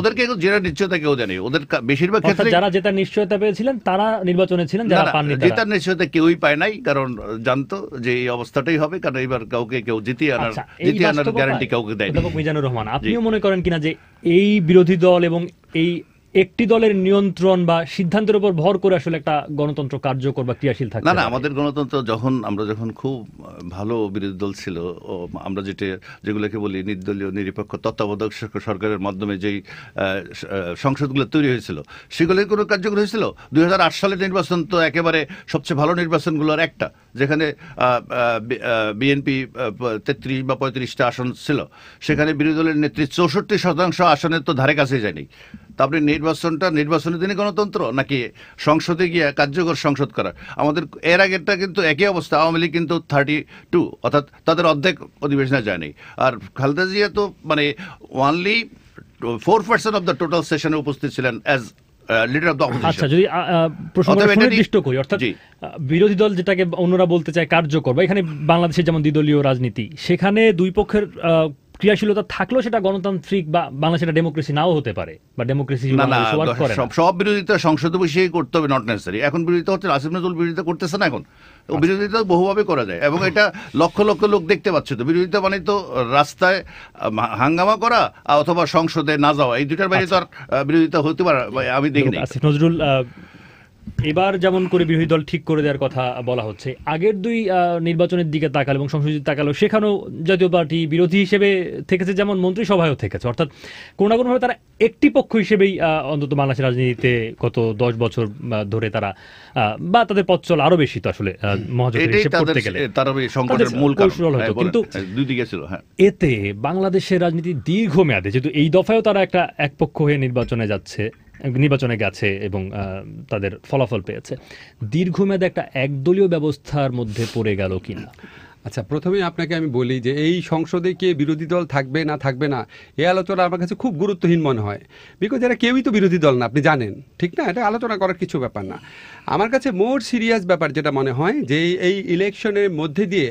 ওদেরকে জেরা নিশ্চয়তা কেউ জানে ওদের বেশিরভাগ ক্ষেত্রে যারা জেতা নিশ্চয়তা পেয়েছিলেন তারা নির্বাচনে ছিলেন যারা পাননি জেতার নিশ্চয়তা কেউই পায় নাই কারণ জানতো যে এই অবস্থাটাই হবে কারণ এবার কাউকে কেউ জিতিয়ে আনার আচ্ছা, জিতিয়ে আনার গ্যারান্টি কাউকে দেয় মিজানুর রহমান আপনিও মনে করেন কিনা যে এই বিরোধী দল এবং এই একটি দলের নিয়ন্ত্রণ বা সিদ্ধান্তের উপর ভর করে আসলে একটা গণতন্ত্র কার্যকর বা ক্রিয়াশীল থাকে না না আমাদের গণতন্ত্র যখন আমরা যখন খুব ভালো বিরোধী দল ছিল আমরা যেটা যেগুলোকে বলি নির্দলীয় নিরপেক্ষ তত্ত্বাবধায়ক সরকারের মাধ্যমে যেই সংসদগুলো তৈরি হয়েছিল সেগুলোর কোনো কার্যকর হয়েছিল দুই সালের নির্বাচন তো একেবারে সবচেয়ে ভালো নির্বাচনগুলোর একটা যেখানে বিএনপি তেত্রিশ বা পঁয়ত্রিশটা আসন ছিল সেখানে বিরোধী দলের নেত্রী চৌষট্টি শতাংশ আসনের তো ধারে কাছে যায়নি তা আপনি নির্বাচনটা নির্বাচনের দিনে গণতন্ত্র নাকি সংসদে গিয়ে কার্যকর সংসদ করা আমাদের এর আগেরটা কিন্তু একই অবস্থা আওয়ামী লীগ কিন্তু থার্টি টু অর্থাৎ তাদের অর্ধেক অধিবেশনে যায়নি আর খালেদা জিয়া তো মানে only four percent of the total সেশনে উপস্থিত ছিলেন অ্যাজ অফ দ্য যদি অর্থাৎ বিরোধী দল যেটাকে অন্যরা বলতে চায় কার্যকর বা এখানে বাংলাদেশের যেমন দ্বিদলীয় রাজনীতি সেখানে দুই পক্ষের ক্রিয়াশীলতা থাকলেও সেটা গণতান্ত্রিক বা বাংলাদেশ ডেমোক্রেসি নাও হতে পারে বা ডেমোক্রেসি সব বিরোধিতা সংসদে বসেই করতে হবে নট নেসেসারি এখন বিরোধিতা হচ্ছে আসিফ নজরুল বিরোধিতা করতেছে না এখন আচ্ছা। বিরোধিতা বহুভাবে করা যায় এবং এটা লক্ষ লক্ষ লোক দেখতে পাচ্ছে তো বিরোধিতা মানে তো রাস্তায় হাঙ্গামা করা অথবা সংসদে না যাওয়া এই দুটার বাইরে তো আচ্ছা। আর বিরোধিতা হতে পারে আমি দেখি আসিফ নজরুল এবার যেমন করে বিরোধী দল ঠিক করে দেওয়ার কথা বলা হচ্ছে আগের দুই নির্বাচনের দিকে তাকালো এবং সংসদ তাকালো সেখানেও জাতীয় পার্টি বিরোধী হিসেবে থেকেছে যেমন মন্ত্রিসভায়ও থেকেছে অর্থাৎ কোনো না কোনোভাবে তারা একটি পক্ষ হিসেবেই অন্তত বাংলাদেশের রাজনীতিতে গত দশ বছর ধরে তারা বা তাদের পথ চল আরো বেশি তো আসলে মহাজোটের হিসেব করতে গেলে মূল কৌশল হয়তো হ্যাঁ, কিন্তু হ্যাঁ, হ্যাঁ। এতে বাংলাদেশের রাজনীতি দীর্ঘমেয়াদে যেহেতু এই দফায়ও তারা একটা একপক্ষ হয়ে নির্বাচনে যাচ্ছে নির্বাচনে গেছে এবং তাদের ফলাফল পেয়েছে দীর্ঘমেয়াদে একটা একদলীয় ব্যবস্থার মধ্যে পড়ে গেল কিনা আচ্ছা প্রথমে আপনাকে আমি বলি যে এই সংসদে কে বিরোধী দল থাকবে না থাকবে না এই আলোচনা আমার কাছে খুব গুরুত্বহীন মনে হয় বিকজ এরা কেউই তো বিরোধী দল না আপনি জানেন ঠিক না এটা আলোচনা করার কিছু ব্যাপার না আমার কাছে মোর সিরিয়াস ব্যাপার যেটা মনে হয় যে এই ইলেকশনের মধ্যে দিয়ে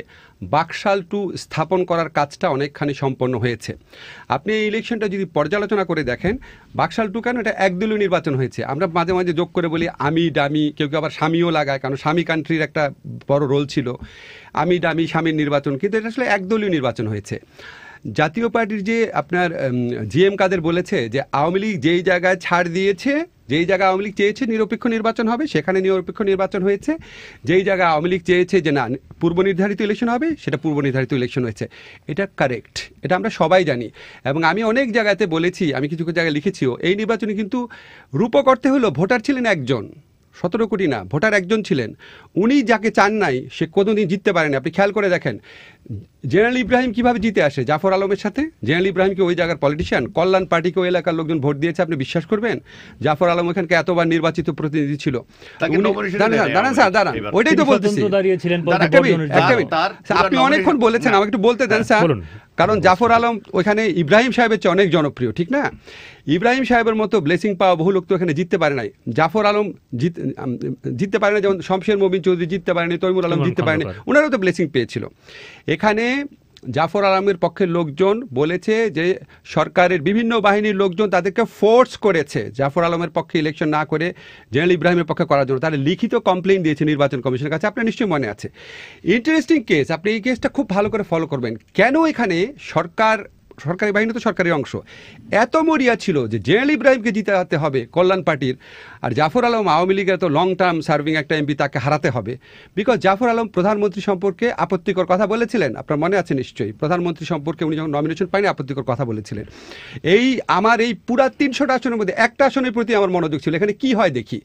বাকশাল টু স্থাপন করার কাজটা অনেকখানি সম্পন্ন হয়েছে আপনি এই ইলেকশনটা যদি পর্যালোচনা করে দেখেন বাকশাল টু কেন এটা একদলীয় নির্বাচন হয়েছে আমরা মাঝে মাঝে যোগ করে বলি আমি ডামি কেউ কেউ আবার স্বামীও লাগায় কারণ স্বামী কান্ট্রির একটা বড় রোল ছিল আমি ডামি স্বামীর নির্বাচন কিন্তু এটা আসলে একদলীয় নির্বাচন হয়েছে জাতীয় পার্টির যে আপনার জিএম কাদের বলেছে যে আওয়ামী লীগ যেই জায়গায় ছাড় দিয়েছে যেই জায়গায় আওয়ামী লীগ চেয়েছে নিরপেক্ষ নির্বাচন হবে সেখানে নিরপেক্ষ নির্বাচন হয়েছে যেই জায়গায় আওয়ামী লীগ চেয়েছে যে না পূর্ব নির্ধারিত ইলেকশন হবে সেটা পূর্ব নির্ধারিত ইলেকশন হয়েছে এটা কারেক্ট এটা আমরা সবাই জানি এবং আমি অনেক জায়গাতে বলেছি আমি কিছু কিছু জায়গায় লিখেছিও এই নির্বাচনে কিন্তু রূপক অর্থে হলো ভোটার ছিলেন একজন সতেরো কোটি না ভোটার একজন ছিলেন উনি যাকে চান নাই সে কোনোদিন জিততে পারেনি আপনি খেয়াল করে দেখেন জেনারেল ইব্রাহিম কিভাবে জিতে আসে জাফর আলমের সাথে জেনারেল ইব্রাহিমকে ওই জায়গার পলিটিশিয়ান কল্যাণ পার্টিকে ওই এলাকার লোকজন ভোট দিয়েছে আপনি বিশ্বাস করবেন জাফর আলম এখানকে এতবার নির্বাচিত প্রতিনিধি ছিল দাঁড়ান স্যার দাঁড়ান ওইটাই তো বলতেছি আপনি অনেকক্ষণ বলেছেন আমাকে একটু বলতে দেন হ্যাঁ, স্যার কারণ জাফর আলম ওইখানে ইব্রাহিম সাহেবের চেয়ে অনেক জনপ্রিয় ঠিক না ইব্রাহিম সাহেবের মতো ব্লেসিং পাওয়া বহু লোক তো এখানে জিততে পারে নাই জাফর আলম জিত জিততে পারে না যেমন শমশের মবিন চৌধুরী জিততে পারেনি তৈমুর আলম জিততে পারেনি ওনারও তো ব্লেসিং পেয়েছিল এখানে জাফর আলমের পক্ষের লোকজন বলেছে যে সরকারের বিভিন্ন বাহিনীর লোকজন তাদেরকে ফোর্স করেছে জাফর আলমের পক্ষে ইলেকশন না করে জেনারেল ইব্রাহিমের পক্ষে করার জন্য তারা লিখিত কমপ্লেন দিয়েছে নির্বাচন কমিশনের কাছে আপনার নিশ্চয়ই মনে আছে ইন্টারেস্টিং কেস আপনি এই কেসটা খুব ভালো করে ফলো করবেন কেন এখানে সরকার সরকারি বাহিনী তো সরকারি অংশ এত মরিয়া ছিল যে জেনারেল ইব্রাহিমকে জিতাতে হবে কল্যাণ পার্টির আর জাফর আলম আওয়ামী লীগের তো লং টার্ম সার্ভিং একটা এমপি তাকে হারাতে হবে বিকজ জাফর আলম প্রধানমন্ত্রী সম্পর্কে আপত্তিকর কথা বলেছিলেন আপনার মনে আছে নিশ্চয়ই প্রধানমন্ত্রী সম্পর্কে উনি যখন নমিনেশন পাইনি আপত্তিকর কথা বলেছিলেন এই আমার এই পুরা তিনশোটা আসনের মধ্যে একটা আসনের প্রতি আমার মনোযোগ ছিল এখানে কি হয় দেখি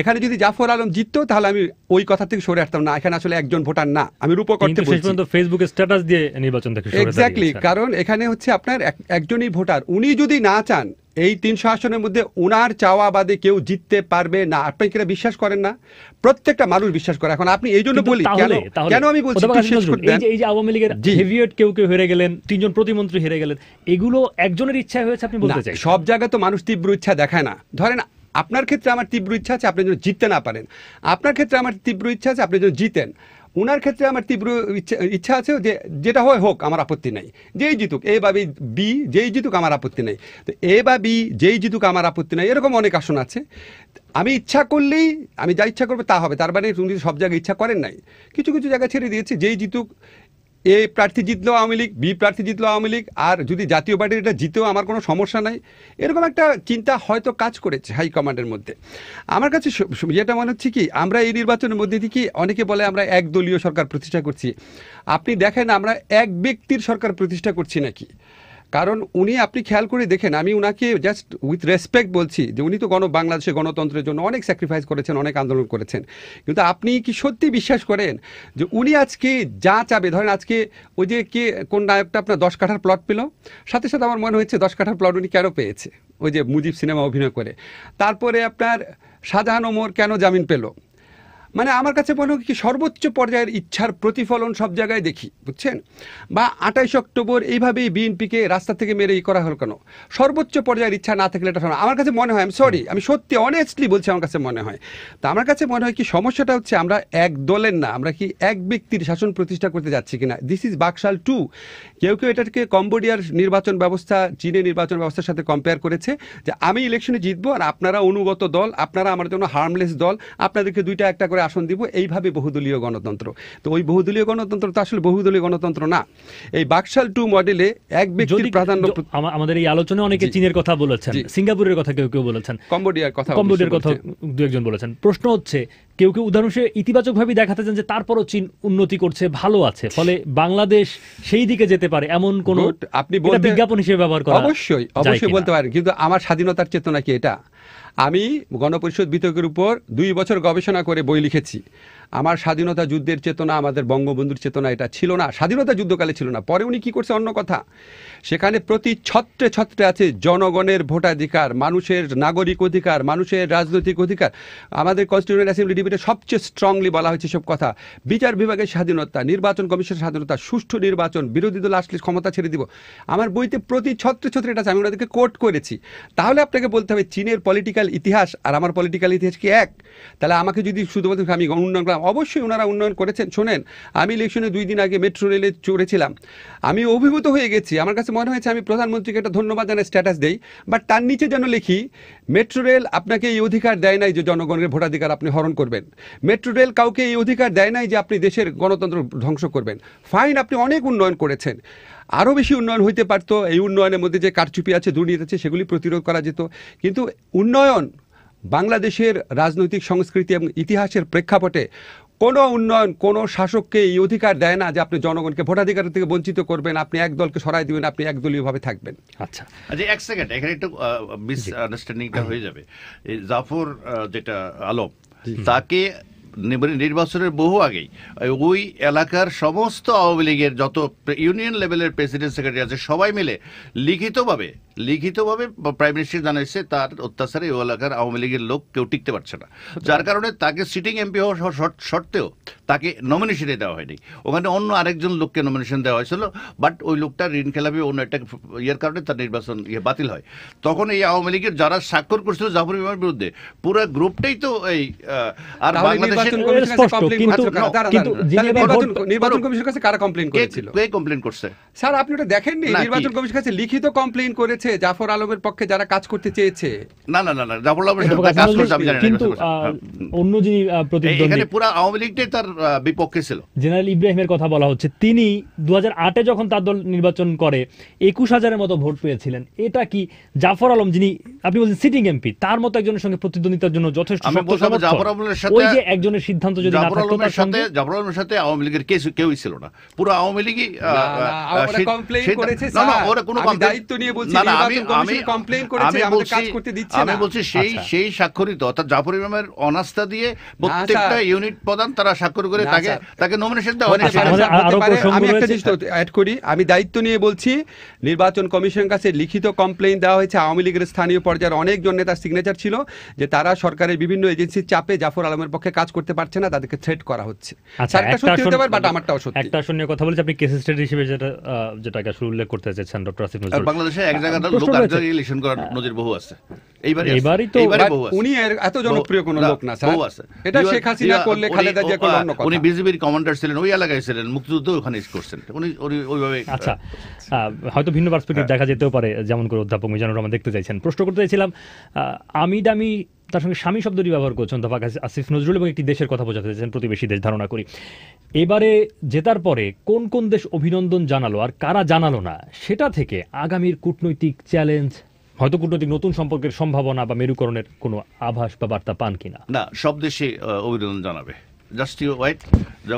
এখানে যদি জাফর আলম জিতত তাহলে আমি ওই কথা থেকে সরে আসতাম না এখানে আসলে একজন ভোটার না আমি রূপক ফেসবুকে স্ট্যাটাস দিয়ে নির্বাচন থেকে এক্স্যাক্টলি কারণ এখানে হচ্ছে আপনার একজনই ভোটার উনি যদি না চান এই তিনশো আসনের মধ্যে ওনার চাওয়া বাদে কেউ জিততে পারবে না আপনি কিনা বিশ্বাস করেন না প্রত্যেকটা মানুষ বিশ্বাস করে এখন আপনি এই জন্য বলি কেন কেন আমি বলছি এই যে আওয়ামী লীগের হেভিয়েট কেউ কেউ হেরে গেলেন তিনজন প্রতিমন্ত্রী হেরে গেলেন এগুলো একজনের ইচ্ছা হয়েছে আপনি বলতে চাই সব জায়গায় তো মানুষ তীব্র ইচ্ছা দেখায় না ধরেন আপনার ক্ষেত্রে আমার তীব্র ইচ্ছা আছে আপনি যেন জিততে না পারেন আপনার ক্ষেত্রে আমার তীব্র ইচ্ছা আছে আপনি যেন জিতেন ওনার ক্ষেত্রে আমার তীব্র ইচ্ছা ইচ্ছা আছে যে যেটা হয় হোক আমার আপত্তি নেই যেই জিতুক এ বা বি যেই জিতুক আমার আপত্তি নেই তো এ বা বি যেই জিতুক আমার আপত্তি নাই এরকম অনেক আসন আছে আমি ইচ্ছা করলেই আমি যা ইচ্ছা করবো তা হবে তার মানে উনি সব জায়গায় ইচ্ছা করেন নাই কিছু কিছু জায়গা ছেড়ে দিয়েছে যেই জিতুক এ প্রার্থী জিতলো আওয়ামী লীগ বি প্রার্থী জিতলো আওয়ামী লীগ আর যদি জাতীয় পার্টির এটা জিতেও আমার কোনো সমস্যা নাই এরকম একটা চিন্তা হয়তো কাজ করেছে হাইকমান্ডের মধ্যে আমার কাছে যেটা মনে হচ্ছে কি আমরা এই নির্বাচনের মধ্যে থেকে অনেকে বলে আমরা একদলীয় সরকার প্রতিষ্ঠা করছি আপনি দেখেন আমরা এক ব্যক্তির সরকার প্রতিষ্ঠা করছি নাকি কারণ উনি আপনি খেয়াল করে দেখেন আমি উনাকে জাস্ট উইথ রেসপেক্ট বলছি যে উনি তো গণ বাংলাদেশের গণতন্ত্রের জন্য অনেক স্যাক্রিফাইস করেছেন অনেক আন্দোলন করেছেন কিন্তু আপনি কি সত্যি বিশ্বাস করেন যে উনি আজকে যা চাবে ধরেন আজকে ওই যে কে কোন নায়কটা আপনার দশ কাঠার প্লট পেল সাথে সাথে আমার মনে হচ্ছে দশ কাঠার প্লট উনি কেন পেয়েছে ওই যে মুজিব সিনেমা অভিনয় করে তারপরে আপনার শাহজাহান ওমর কেন জামিন পেলো মানে আমার কাছে মনে হয় কি সর্বোচ্চ পর্যায়ের ইচ্ছার প্রতিফলন সব জায়গায় দেখি বুঝছেন বা আঠাইশ অক্টোবর এইভাবেই বিএনপিকে রাস্তা থেকে মেরে ই করা হল কেন সর্বোচ্চ পর্যায়ের ইচ্ছা না থাকলে এটা আমার কাছে মনে হয় আমি সরি আমি সত্যি অনেস্টলি বলছি আমার কাছে মনে হয় তো আমার কাছে মনে হয় কি সমস্যাটা হচ্ছে আমরা এক দলের না আমরা কি এক ব্যক্তির শাসন প্রতিষ্ঠা করতে যাচ্ছি কিনা দিস ইজ বাকশাল টু কেউ কেউ এটাকে কম্বোডিয়ার নির্বাচন ব্যবস্থা চীনের নির্বাচন ব্যবস্থার সাথে কম্পেয়ার করেছে যে আমি ইলেকশনে জিতবো আর আপনারা অনুগত দল আপনারা আমার জন্য হার্মলেস দল আপনাদেরকে দুইটা একটা করে করে আসন দিব এইভাবে বহুদলীয় গণতন্ত্র তো ওই বহুদলীয় গণতন্ত্র তো আসলে বহুদলীয় গণতন্ত্র না এই বাকশাল টু মডেলে এক ব্যক্তির প্রাধান্য আমাদের এই আলোচনায় অনেকে চীনের কথা বলেছেন সিঙ্গাপুরের কথা কেউ কেউ বলেছেন কম্বোডিয়ার কথা কম্বোডিয়ার কথা দু একজন বলেছেন প্রশ্ন হচ্ছে কেউ কেউ উদাহরণ হিসেবে ইতিবাচক ভাবে দেখাতে চান যে তারপরও চীন উন্নতি করছে ভালো আছে ফলে বাংলাদেশ সেই দিকে যেতে পারে এমন কোন আপনি বিজ্ঞাপন হিসেবে ব্যবহার করা অবশ্যই অবশ্যই বলতে পারেন কিন্তু আমার স্বাধীনতার চেতনা কি এটা আমি গণপরিষদ বিতর্কের উপর দুই বছর গবেষণা করে বই লিখেছি আমার স্বাধীনতা যুদ্ধের চেতনা আমাদের বঙ্গবন্ধুর চেতনা এটা ছিল না স্বাধীনতা যুদ্ধকালে ছিল না পরে উনি কী করছে অন্য কথা সেখানে প্রতি ছত্রে ছত্রে আছে জনগণের ভোটাধিকার মানুষের নাগরিক অধিকার মানুষের রাজনৈতিক অধিকার আমাদের কনস্টিটিউশন অ্যাসেম্বলি ডিবিটে সবচেয়ে স্ট্রংলি বলা হয়েছে সব কথা বিচার বিভাগের স্বাধীনতা নির্বাচন কমিশনের স্বাধীনতা সুষ্ঠু নির্বাচন বিরোধী দল আসলে ক্ষমতা ছেড়ে দিব আমার বইতে প্রতি ছত্রে ছত্রে এটা আছে আমি ওনাদেরকে কোর্ট করেছি তাহলে আপনাকে বলতে হবে চীনের পলিটিক্যাল ইতিহাস আর আমার পলিটিক্যাল ইতিহাস কি এক তাহলে আমাকে যদি শুধুমাত্র আমি অন্য অবশ্যই ওনারা উন্নয়ন করেছেন শোনেন আমি ইলেকশনে দুই দিন আগে মেট্রো রেলে চড়েছিলাম আমি অভিভূত হয়ে গেছি আমার কাছে মনে হয়েছে আমি প্রধানমন্ত্রীকে একটা ধন্যবাদ জানাই স্ট্যাটাস দেই বাট তার নিচে যেন লিখি মেট্রো রেল আপনাকে এই অধিকার দেয় নাই যে জনগণের ভোটাধিকার আপনি হরণ করবেন মেট্রো রেল কাউকে এই অধিকার দেয় নাই যে আপনি দেশের গণতন্ত্র ধ্বংস করবেন ফাইন আপনি অনেক উন্নয়ন করেছেন আরও বেশি উন্নয়ন হইতে পারতো এই উন্নয়নের মধ্যে যে কারচুপি আছে দুর্নীতি আছে সেগুলি প্রতিরোধ করা যেত কিন্তু উন্নয়ন বাংলাদেশের রাজনৈতিক সংস্কৃতি এবং ইতিহাসের প্রেক্ষাপটে কোনো উন্নয়ন কোনো শাসককে এই অধিকার দেয় না যে আপনি জনগণকে ভোটাধিকার থেকে বঞ্চিত করবেন আপনি এক দলকে সরাই দিবেন আপনি একদলীয়ভাবে থাকবেন আচ্ছা আচ্ছা এক সেকেন্ড এখানে একটু মিস আন্ডারস্ট্যান্ডিংটা হয়ে যাবে জাফর যেটা আলম তাকে নির্বাচনের বহু আগেই ওই এলাকার সমস্ত আওয়ামী লীগের যত ইউনিয়ন লেভেলের প্রেসিডেন্ট সেক্রেটারি আছে সবাই মিলে লিখিতভাবে লিখিতভাবে প্রাইম মিনিস্টার জানাইছে তার অত্যাচারে ওই এলাকার আওয়ামী লীগের লোক কেউ টিকতে পারছে না আচ্ছা। যার কারণে তাকে সিটিং এমপি হওয়া সত্ত্বেও তাকে নমিনেশনে দেওয়া হয়নি ওখানে অন্য আরেকজন লোককে নমিনেশন দেওয়া হয়েছিল বাট ওই লোকটা ঋণ খেলাপি অন্য একটা ইয়ের কারণে তার নির্বাচন ইয়ে বাতিল হয় তখন এই আওয়ামী লীগের যারা স্বাক্ষর করছিল জাফর ইমামের বিরুদ্ধে পুরো গ্রুপটাই তো এই আর বাংলাদেশ নির্বাচন কমিশনের কাছে কমপ্লেইন নির্বাচন কমিশনের কাছে কারা কমপ্লেইন করেছিল কে কমপ্লেইন করছে স্যার আপনি ওটা দেখেননি নির্বাচন কমিশনের কাছে লিখিত কমপ্লেইন করেছে জাফর আলমের পক্ষে যারা কাজ করতে চেয়েছে না না না না জাফর আলমের কাজ আমি জানি কিন্তু অন্য যিনি প্রতিদ্বন্দ্বী এখানে পুরো আওয়ামী তার বিপক্ষে ছিল জেনারেল ইব্রাহিমের কথা বলা হচ্ছে তিনি 2008 এ যখন তার দল নির্বাচন করে 21 হাজারের মতো ভোট পেয়েছিলেন এটা কি জাফর আলম যিনি আপনি বলছেন সিটিং এমপি তার মতো একজনের সঙ্গে প্রতিদ্বন্দ্বিতার জন্য যথেষ্ট আমি জাফর আলমের সাথে ওই যে একজন দুজনের সিদ্ধান্ত যদি না থাকতো তার সাথে জাফর আলমের সাথে আওয়ামী লীগের কেস কেউই ছিল না পুরো আওয়ামী লীগই না না ওরা কোনো দায়িত্ব নিয়ে বলছি না আমি আমি কমপ্লেইন করেছি আমি কাজ করতে দিচ্ছি না আমি বলছি সেই আচ্ছা। সেই স্বাক্ষরিত অর্থাৎ জাফর ইমামের অনাস্থা দিয়ে প্রত্যেকটা ইউনিট প্রদান তারা স্বাক্ষর করে তাকে তাকে নমিনেশন দেওয়া আচ্ছা, আমি একটা জিনিস অ্যাড করি আমি দায়িত্ব নিয়ে বলছি নির্বাচন কমিশন কাছে লিখিত কমপ্লেইন দেওয়া হয়েছে আওয়ামী লীগের স্থানীয় পর্যায়ের অনেকজন নেতার সিগনেচার ছিল যে তারা সরকারের বিভিন্ন এজেন্সির চাপে জাফর আলমের পক্ষে কাজ করে করতে পারছে না তাদেরকে থ্রেট করা হচ্ছে আচ্ছা, একটা শূন্য কথা বলছি আপনি কেস স্টাডি হিসেবে যেটা উল্লেখ করতে ডক্টর আসিফ নজরুল বাংলাদেশে এক লোক করার হ্যাঁ। নজির বহু আছে এইবারই তো উনি এত জনপ্রিয় লোক না স্যার এটা শেখ হাসিনা করলে খালেদা জিয়া করলে অন্য কথা উনি বিজেপির কমান্ডার ছিলেন ওই এলাকায় ছিলেন মুক্তিযুদ্ধ ওখানে করছেন উনি ওইভাবে আচ্ছা হয়তো ভিন্ন পার্সপেক্টিভ হ্যাঁ। দেখা যেতেও পারে যেমন করে অধ্যাপক মিজানুর রহমান দেখতে চাইছেন প্রশ্ন করতে চাইছিলাম আমি দামি তার সঙ্গে স্বামী শব্দটি ব্যবহার করছেন তফাক আসিফ নজরুল এবং একটি দেশের কথা বোঝাতে চাইছেন প্রতিবেশী দেশ ধারণা করি এবারে জেতার পরে কোন কোন দেশ অভিনন্দন জানালো আর কারা জানালো না সেটা থেকে আগামীর কূটনৈতিক চ্যালেঞ্জ হয়তো কূটনৈতিক নতুন সম্পর্কের সম্ভাবনা বা মেরুকরণের কোনো আভাস বা বার্তা পান কিনা না সব দেশে অভিনন্দন জানাবে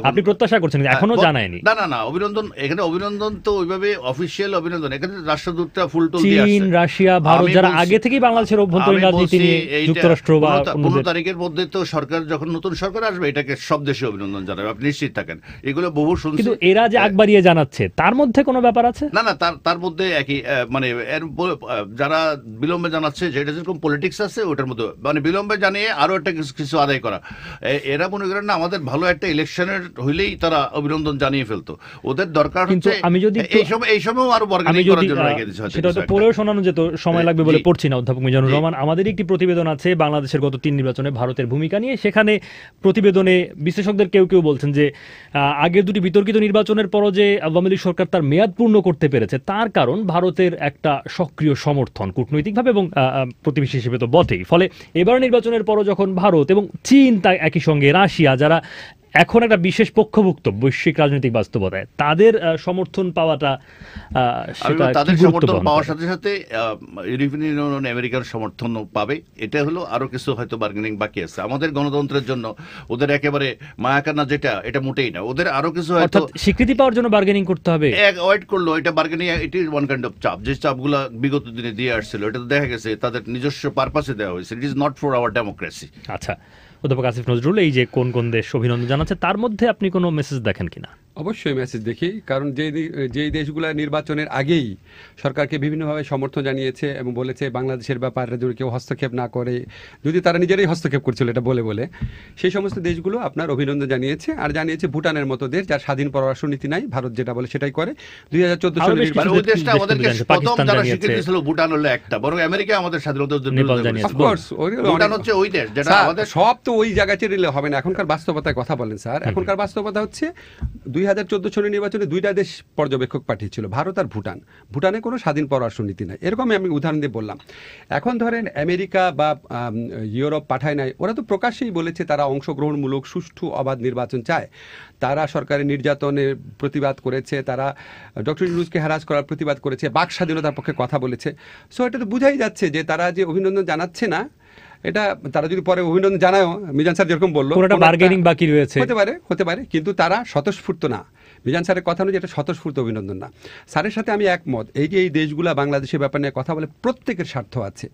আপনি প্রত্যাশা করছেন হ্যাঁ, এখনো জানায়নি না না না অভিনন্দন এখানে অভিনন্দন তো ওইভাবে অফিসিয়াল অভিনন্দন এখানে রাষ্ট্রদূতরা ফুল চীন রাশিয়া ভারত যারা আগে থেকেই বাংলাদেশের অভ্যন্তরীণ রাজনীতি নিয়ে যুক্তরাষ্ট্র বা পনেরো তারিখের মধ্যে তো সরকার যখন নতুন সরকার আসবে এটাকে সব দেশে অভিনন্দন জানাবে আপনি নিশ্চিত থাকেন এগুলো বহু শুনছি কিন্তু এরা যে আগ বাড়িয়ে জানাচ্ছে তার মধ্যে কোনো ব্যাপার আছে না না তার তার মধ্যে একই মানে এর যারা বিলম্বে জানাচ্ছে যেটা যেরকম পলিটিক্স আছে ওটার মধ্যে মানে বিলম্বে জানিয়ে আরো একটা কিছু আদায় করা এরা মনে করেন না আমাদের ভালো একটা ইলেকশনের হইলেই তারা অভিনন্দন জানিয়ে ফেলতো ওদের দরকার হচ্ছে আমি যদি এই সময় এই সময় আরো বর্গানি করার জন্য রেখে দিছি সেটা তো পড়েও শোনানো যেত সময় লাগবে বলে পড়ছি না অধ্যাপক মিজানুর রহমান আমাদের একটি প্রতিবেদন আছে বাংলাদেশের গত তিন নির্বাচনে ভারতের ভূমিকা নিয়ে সেখানে প্রতিবেদনে বিশেষজ্ঞদের কেউ কেউ বলছেন যে আগের দুটি বিতর্কিত নির্বাচনের পরও যে আওয়ামী লীগ সরকার তার মেয়াদ পূর্ণ করতে পেরেছে তার কারণ ভারতের একটা সক্রিয় সমর্থন কূটনৈতিকভাবে এবং প্রতিবেশী হিসেবে তো বটেই ফলে এবার নির্বাচনের পরও যখন ভারত এবং চীন তা একই সঙ্গে রাশিয়া যারা যারা এখন একটা বিশেষ পক্ষভুক্ত বৈশ্বিক রাজনৈতিক বাস্তবতায় তাদের সমর্থন পাওয়াটা তাদের সমর্থন পাওয়ার সাথে সাথে ইউরোপিয়ান ইউনিয়ন আমেরিকার সমর্থন পাবে এটা হলো আরও কিছু হয়তো বার্গেনিং বাকি আছে আমাদের গণতন্ত্রের জন্য ওদের একেবারে মায়াকানা যেটা এটা মোটেই না ওদের আরও কিছু হয়তো স্বীকৃতি পাওয়ার জন্য বার্গেনিং করতে হবে এক অ্যাড করলো এটা bargaining it is one kind of চাপ যে চাপগুলো বিগত দিনে দিয়ে আসছিল এটা দেখা গেছে তাদের নিজস্ব পারপাসে দেওয়া হয়েছে it is not for our democracy আচ্ছা অধ্যাপক আসিফ নজরুল এই যে কোন কোন দেশ অভিনন্দন জানাচ্ছে তার মধ্যে আপনি কোনো মেসেজ দেখেন কিনা অবশ্যই মেসেজ দেখি কারণ যে যেই দেশগুলো নির্বাচনের আগেই সরকারকে বিভিন্নভাবে সমর্থন জানিয়েছে এবং বলেছে বাংলাদেশের ব্যাপারে যদি কেউ হস্তক্ষেপ না করে যদি তারা নিজেরাই হস্তক্ষেপ করছিল এটা বলে বলে সেই সমস্ত দেশগুলো আপনার অভিনন্দন জানিয়েছে আর জানিয়েছে ভুটানের মতো দেশ যার স্বাধীন পররাষ্ট্র নীতি নাই ভারত যেটা বলে সেটাই করে দুই হাজার চোদ্দ সালে সব তো ওই জায়গাতে হবে না এখনকার বাস্তবতায় কথা বলেন স্যার এখনকার বাস্তবতা হচ্ছে দুই দুই হাজার চোদ্দো সনের নির্বাচনে দুইটা দেশ পর্যবেক্ষক পাঠিয়েছিল ভারত আর ভুটান ভুটানে কোনো স্বাধীন নীতি নাই এরকম আমি উদাহরণ দিয়ে বললাম এখন ধরেন আমেরিকা বা ইউরোপ পাঠায় নাই ওরা তো প্রকাশ্যেই বলেছে তারা অংশগ্রহণমূলক সুষ্ঠু অবাধ নির্বাচন চায় তারা সরকারের নির্যাতনের প্রতিবাদ করেছে তারা ডক্টর ইউনুসকে হ্যারাস করার প্রতিবাদ করেছে বাক স্বাধীনতার পক্ষে কথা বলেছে সো এটা তো বোঝাই যাচ্ছে যে তারা যে অভিনন্দন জানাচ্ছে না এটা তারা যদি পরে অভিনন্দন জানায় মিজান স্যার যেরকম বললো বার্গেনিং বাকি রয়েছে হতে পারে হতে পারে কিন্তু তারা স্বতঃস্ফূর্ত না মিজান স্যারের কথা অনুযায়ী এটা স্বতঃস্ফূর্ত অভিনন্দন না স্যারের সাথে আমি একমত এই যে এই দেশগুলা বাংলাদেশের ব্যাপার নিয়ে কথা বলে প্রত্যেকের স্বার্থ আছে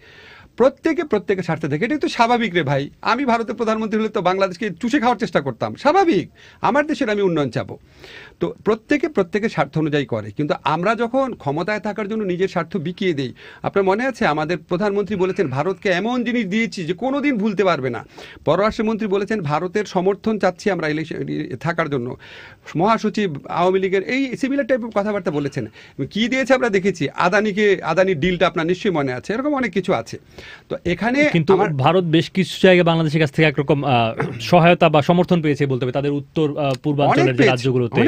প্রত্যেকে প্রত্যেকের স্বার্থে দেখে এটা তো স্বাভাবিক রে ভাই আমি ভারতের প্রধানমন্ত্রী হলে তো বাংলাদেশকে চুষে খাওয়ার চেষ্টা করতাম স্বাভাবিক আমার দেশের আমি উন্নয়ন চাবো তো প্রত্যেকে প্রত্যেকের স্বার্থ অনুযায়ী করে কিন্তু আমরা যখন ক্ষমতায় থাকার জন্য নিজের স্বার্থ বিকিয়ে দিই আপনার মনে আছে আমাদের প্রধানমন্ত্রী বলেছেন ভারতকে এমন জিনিস দিয়েছি যে কোনো দিন ভুলতে পারবে না পররাষ্ট্রমন্ত্রী বলেছেন ভারতের সমর্থন চাচ্ছি আমরা ইলেকশন থাকার জন্য মহাসচিব আওয়ামী লীগের এই সিমিলার টাইপের কথাবার্তা বলেছেন কি দিয়েছে আমরা দেখেছি আদানিকে আদানির ডিলটা আপনার নিশ্চয়ই মনে আছে এরকম অনেক কিছু আছে তো এখানে কিন্তু ভারত বেশ কিছু জায়গায় বাংলাদেশের কাছ থেকে একরকম সহায়তা বা সমর্থন পেয়েছে বলতে হবে তাদের উত্তর পূর্বাঞ্চলের যে রাজ্যগুলোতে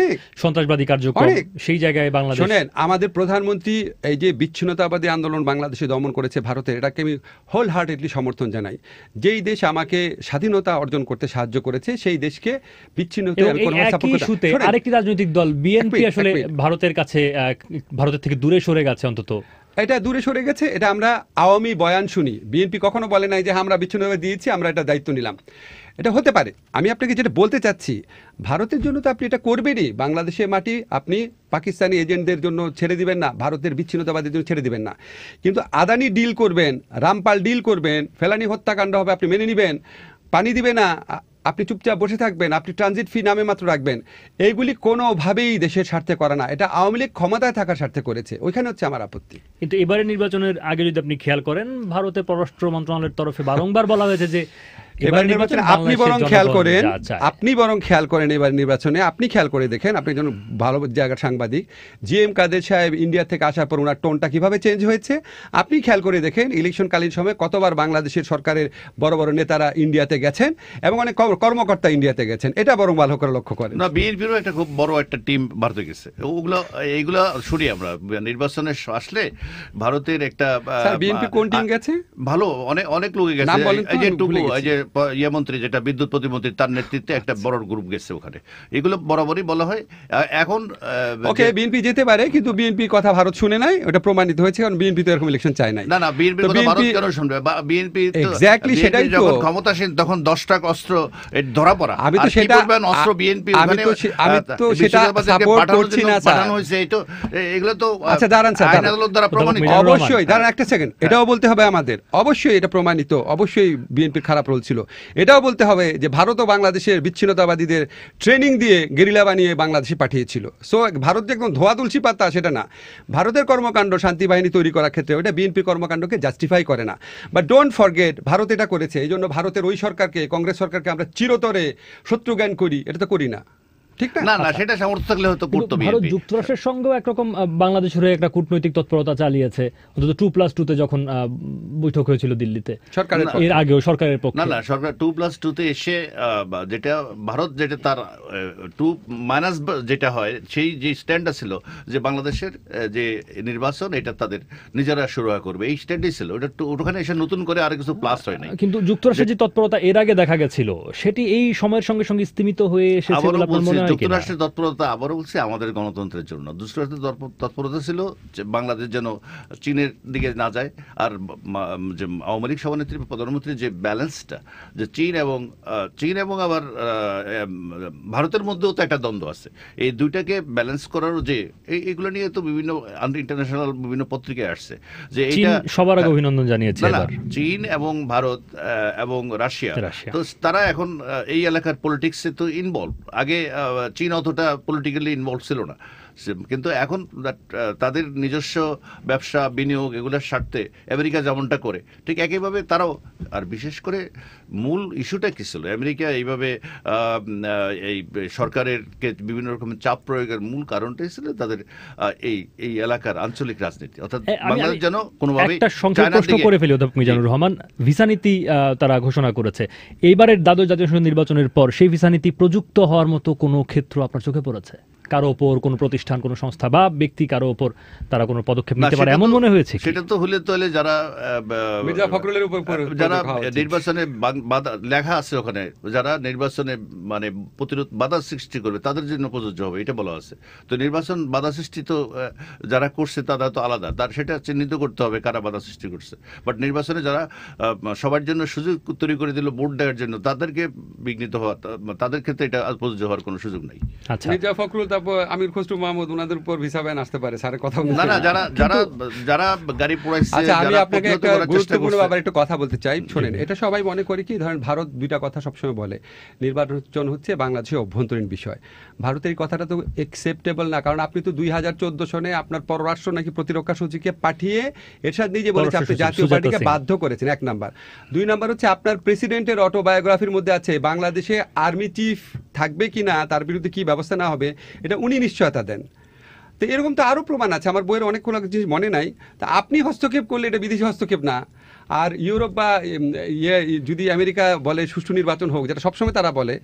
সন্ত্রাসবাদী কার্যক্রম সেই জায়গায় বাংলাদেশ শুনেন আমাদের প্রধানমন্ত্রী এই যে বিচ্ছিন্নতাবাদী আন্দোলন বাংলাদেশে দমন করেছে ভারতের এটাকে আমি হোল হার্টেডলি সমর্থন জানাই যেই দেশ আমাকে স্বাধীনতা অর্জন করতে সাহায্য করেছে সেই দেশকে বিচ্ছিন্নতা আরেকটি রাজনৈতিক দল বিএনপি আসলে ভারতের কাছে ভারতের থেকে দূরে সরে গেছে অন্তত এটা দূরে সরে গেছে এটা আমরা আওয়ামী বয়ান শুনি বিএনপি কখনো বলে নাই যে হ্যাঁ, আমরা বিচ্ছিন্নভাবে দিয়েছি আমরা এটা দায়িত্ব নিলাম এটা হতে পারে আমি আপনাকে যেটা বলতে চাচ্ছি ভারতের জন্য তো আপনি এটা করবেনই বাংলাদেশের মাটি আপনি পাকিস্তানি এজেন্টদের জন্য ছেড়ে দিবেন না ভারতের বিচ্ছিন্নতাবাদের জন্য ছেড়ে দিবেন না কিন্তু আদানি ডিল করবেন রামপাল ডিল করবেন ফেলানি হত্যাকাণ্ড হবে আপনি মেনে নেবেন পানি দিবে না আপনি চুপচাপ বসে থাকবেন আপনি ট্রানজিট ফি নামে মাত্র রাখবেন এইগুলি কোনোভাবেই দেশের স্বার্থে করা না এটা আওয়ামী লীগ ক্ষমতায় থাকার স্বার্থে করেছে ওইখানে হচ্ছে আমার আপত্তি কিন্তু এবারে নির্বাচনের আগে যদি আপনি খেয়াল করেন ভারতের পররাষ্ট্র মন্ত্রণালয়ের তরফে বারংবার বলা হয়েছে যে এবার নির্বাচন আপনি বরং খেয়াল করেন আপনি বরং খেয়াল করেন এবার নির্বাচনে আপনি খেয়াল করে দেখেন আপনি একজন ভালো জায়গার সাংবাদিক জি এম কাদের সাহেব ইন্ডিয়া থেকে আসার পর ওনার টোনটা কিভাবে চেঞ্জ হয়েছে আপনি খেয়াল করে দেখেন ইলেকশনকালীন সময়ে কতবার বাংলাদেশের সরকারের বড় বড় নেতারা ইন্ডিয়াতে গেছেন এবং অনেক কর্মকর্তা ইন্ডিয়াতে গেছেন এটা বরং ভালো করে লক্ষ্য করেন না বিএনপিরও একটা খুব বড় একটা টিম ভারতে গেছে ওগুলো এইগুলো শুনি আমরা নির্বাচনে আসলে ভারতের একটা বিএনপি কোন টিম গেছে ভালো অনেক অনেক লোকে গেছে এই যে টুকু যে ইয়ে মন্ত্রী যেটা বিদ্যুৎ প্রতিমন্ত্রী তার নেতৃত্বে একটা আচ্ছা। বড় গ্রুপ গেছে ওখানে এগুলো বরাবরই বলা হয় এখন ওকে বিএনপি যেতে পারে কিন্তু বিএনপি কথা ভারত শুনে নাই ওটা প্রমাণিত হয়েছে কারণ বিএনপি তো এরকম ইলেকশন চায় নাই না না বিএনপি কথা ভারত কেন শুনবে বিএনপি এক্স্যাক্টলি সেটাই তো যখন ক্ষমতাশীল তখন 10 টাকা অস্ত্র ধরা পড়া আমি তো সেটা অস্ত্র বিএনপি আমি তো আমি তো সেটা সাপোর্ট করছি না স্যার পাঠানো হয়েছে এই তো এগুলো তো আচ্ছা দাঁড়ান স্যার আইন আদালত দ্বারা প্রমাণিত অবশ্যই দাঁড়ান একটা সেকেন্ড হ্যাঁ। এটাও বলতে হবে আমাদের অবশ্যই এটা প্রমাণিত অবশ্যই বিএনপি খারাপ রোল ছিল এটাও বলতে হবে যে ভারত ও বাংলাদেশের বিচ্ছিন্নতাবাদীদের ট্রেনিং দিয়ে গেরিলা বানিয়ে বাংলাদেশে পাঠিয়েছিল সো ভারত যে একদম ধোয়া তুলসী পাতা সেটা না ভারতের কর্মকাণ্ড শান্তি বাহিনী তৈরি করার ক্ষেত্রে ওটা বিএনপির কর্মকাণ্ডকে জাস্টিফাই করে না বা ডোন্ট ফরগেট ভারত এটা করেছে এই জন্য ভারতের ওই সরকারকে কংগ্রেস সরকারকে আমরা চিরতরে শত্রু জ্ঞান করি এটা তো করি না ঠিক না না সেটা সামর্থ্য থাকলে হয়তো করতো ভারত যুক্তরাষ্ট্রের সঙ্গেও একরকম বাংলাদেশ হয়ে একটা কূটনৈতিক তৎপরতা চালিয়েছে অন্তত টু প্লাস যখন বৈঠক হয়েছিল দিল্লিতে এর আগেও সরকারের পক্ষে না না সরকার টু প্লাস এসে যেটা ভারত যেটা তার টু মাইনাস যেটা হয় সেই যে ছিল যে বাংলাদেশের যে নির্বাচন এটা তাদের নিজেরা শুরু করবে এই স্ট্যান্ডই ছিল ওটা ওখানে এসে নতুন করে আর কিছু প্লাস হয় কিন্তু যুক্তরাষ্ট্রের যে তৎপরতা এর আগে দেখা গেছিল সেটি এই সময়ের সঙ্গে সঙ্গে স্তিমিত হয়ে এসেছে যুক্তরাষ্ট্রের তৎপরতা আবারও বলছি আমাদের গণতন্ত্রের জন্য যুক্তরাষ্ট্রের তৎপরতা ছিল যে বাংলাদেশ যেন চীনের দিকে না যায় আর যে আওয়ামী লীগ সভানেত্রী প্রধানমন্ত্রী যে ব্যালেন্সটা যে চীন এবং চীন এবং আবার ভারতের মধ্যেও তো একটা দ্বন্দ্ব আছে এই দুইটাকে ব্যালেন্স করার যে এইগুলো নিয়ে তো বিভিন্ন ইন্টারন্যাশনাল বিভিন্ন পত্রিকায় আসছে যে এইটা সবার আগে হ্যাঁ। অভিনন্দন জানিয়েছে চীন এবং ভারত এবং রাশিয়া তো তারা এখন এই এলাকার পলিটিক্সে তো ইনভলভ আগে চীন অতটা পলিটিক্যালি ইনভলভ ছিল না কিন্তু এখন তাদের নিজস্ব ব্যবসা বিনিয়োগ এগুলোর স্বার্থে আমেরিকা যেমনটা করে ঠিক একইভাবে তারাও আর বিশেষ করে মূল ইস্যুটা কী ছিল আমেরিকা এইভাবে এই সরকারের বিভিন্ন রকমের চাপ প্রয়োগের মূল কারণটাই ছিল তাদের এই এই এলাকার আঞ্চলিক রাজনীতি অর্থাৎ হ্যাঁ, বাংলাদেশ যেন কোনোভাবে প্রশ্ন করে ফেলি অধ্যাপক মিজানুর রহমান ভিসা নীতি তারা ঘোষণা করেছে এইবারের দ্বাদশ জাতীয় নির্বাচনের পর সেই ভিসা নীতি প্রযুক্ত হওয়ার মতো কোনো ক্ষেত্র আপনার চোখে পড়েছে কারো ওপর কোনো প্রতিষ্ঠান কোনো সংস্থা বা ব্যক্তি কারো ওপর তারা কোনো পদক্ষেপ নিতে পারে এমন মনে হয়েছে সেটা তো হলে তো যারা মির্জা ফখরুলের উপর যারা নির্বাচনে লেখা আছে ওখানে যারা নির্বাচনে মানে প্রতিরোধ বাধা সৃষ্টি করবে তাদের জন্য প্রযোজ্য হবে এটা বলা আছে তো নির্বাচন বাধা সৃষ্টি তো যারা করছে তারা তো আলাদা তার সেটা চিহ্নিত করতে হবে কারা বাধা সৃষ্টি করছে বাট নির্বাচনে যারা সবার জন্য সুযোগ তৈরি করে দিল ভোট দেওয়ার জন্য তাদেরকে বিঘ্নিত হওয়া তাদের ক্ষেত্রে এটা প্রযোজ্য হওয়ার কোনো সুযোগ নাই আচ্ছা। মির্জা ফখরুল তারপর আমির খসরু মাহমুদ ওনাদের উপর ভিসা ব্যান আসতে পারে স্যারের কথা না না যারা যারা যারা গাড়ি আচ্ছা আমি আপনাকে একটা গুরুত্বপূর্ণ একটু কথা বলতে চাই শুনেন এটা সবাই মনে করি কি ধরেন ভারত দুইটা কথা সবসময় বলে নির্বাচন হচ্ছে বাংলাদেশের অভ্যন্তরীণ বিষয় ভারতের কথাটা তো একসেপ্টেবল না কারণ আপনি তো দুই হাজার চোদ্দ সনে আপনার পররাষ্ট্র নাকি প্রতিরক্ষা সচিবকে পাঠিয়ে এরশাদ নিজে বলেছে আপনি জাতীয় পার্টিকে বাধ্য করেছেন এক নাম্বার দুই নাম্বার হচ্ছে আপনার প্রেসিডেন্টের অটোবায়োগ্রাফির মধ্যে আছে বাংলাদেশে আর্মি চিফ থাকবে কি না তার বিরুদ্ধে কি ব্যবস্থা না হবে এটা উনি নিশ্চয়তা দেন তো এরকম তো আরও প্রমাণ আছে আমার বইয়ের অনেক কোনো জিনিস মনে নাই তা আপনি হস্তক্ষেপ করলে এটা বিদেশি হস্তক্ষেপ না আর ইউরোপ বা ইয়ে যদি আমেরিকা বলে সুষ্ঠু নির্বাচন হোক যেটা সবসময় তারা বলে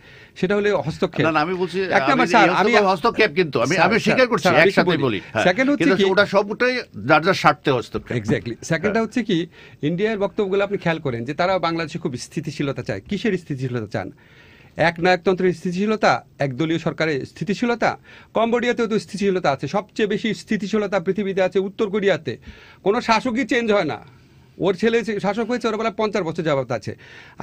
সেটা হলে হস্তক্ষেপ না আমি বলছি এক নম্বর স্যার আমি হস্তক্ষেপ কিন্তু আমি আমি স্বীকার করছি একসাথে বলি সেকেন্ড হ্যাঁ। হচ্ছে কি ওটা সবটাই যার যার স্বার্থে হস্তক্ষেপ এক্স্যাক্টলি সেকেন্ডটা হচ্ছে কি ইন্ডিয়ার বক্তব্যগুলো আপনি খেয়াল করেন যে তারা বাংলাদেশে খুব স্থিতিশীলতা চায় কিসের স্থিতিশীলতা চান এক নায়কতন্ত্রের স্থিতিশীলতা একদলীয় সরকারের স্থিতিশীলতা কম্বোডিয়াতেও তো স্থিতিশীলতা আছে সবচেয়ে বেশি স্থিতিশীলতা পৃথিবীতে আছে উত্তর কোরিয়াতে কোনো শাসকই চেঞ্জ হয় না ওর ছেলে শাসক হয়েছে ওর বেলা পঞ্চাশ বছর যাবত আছে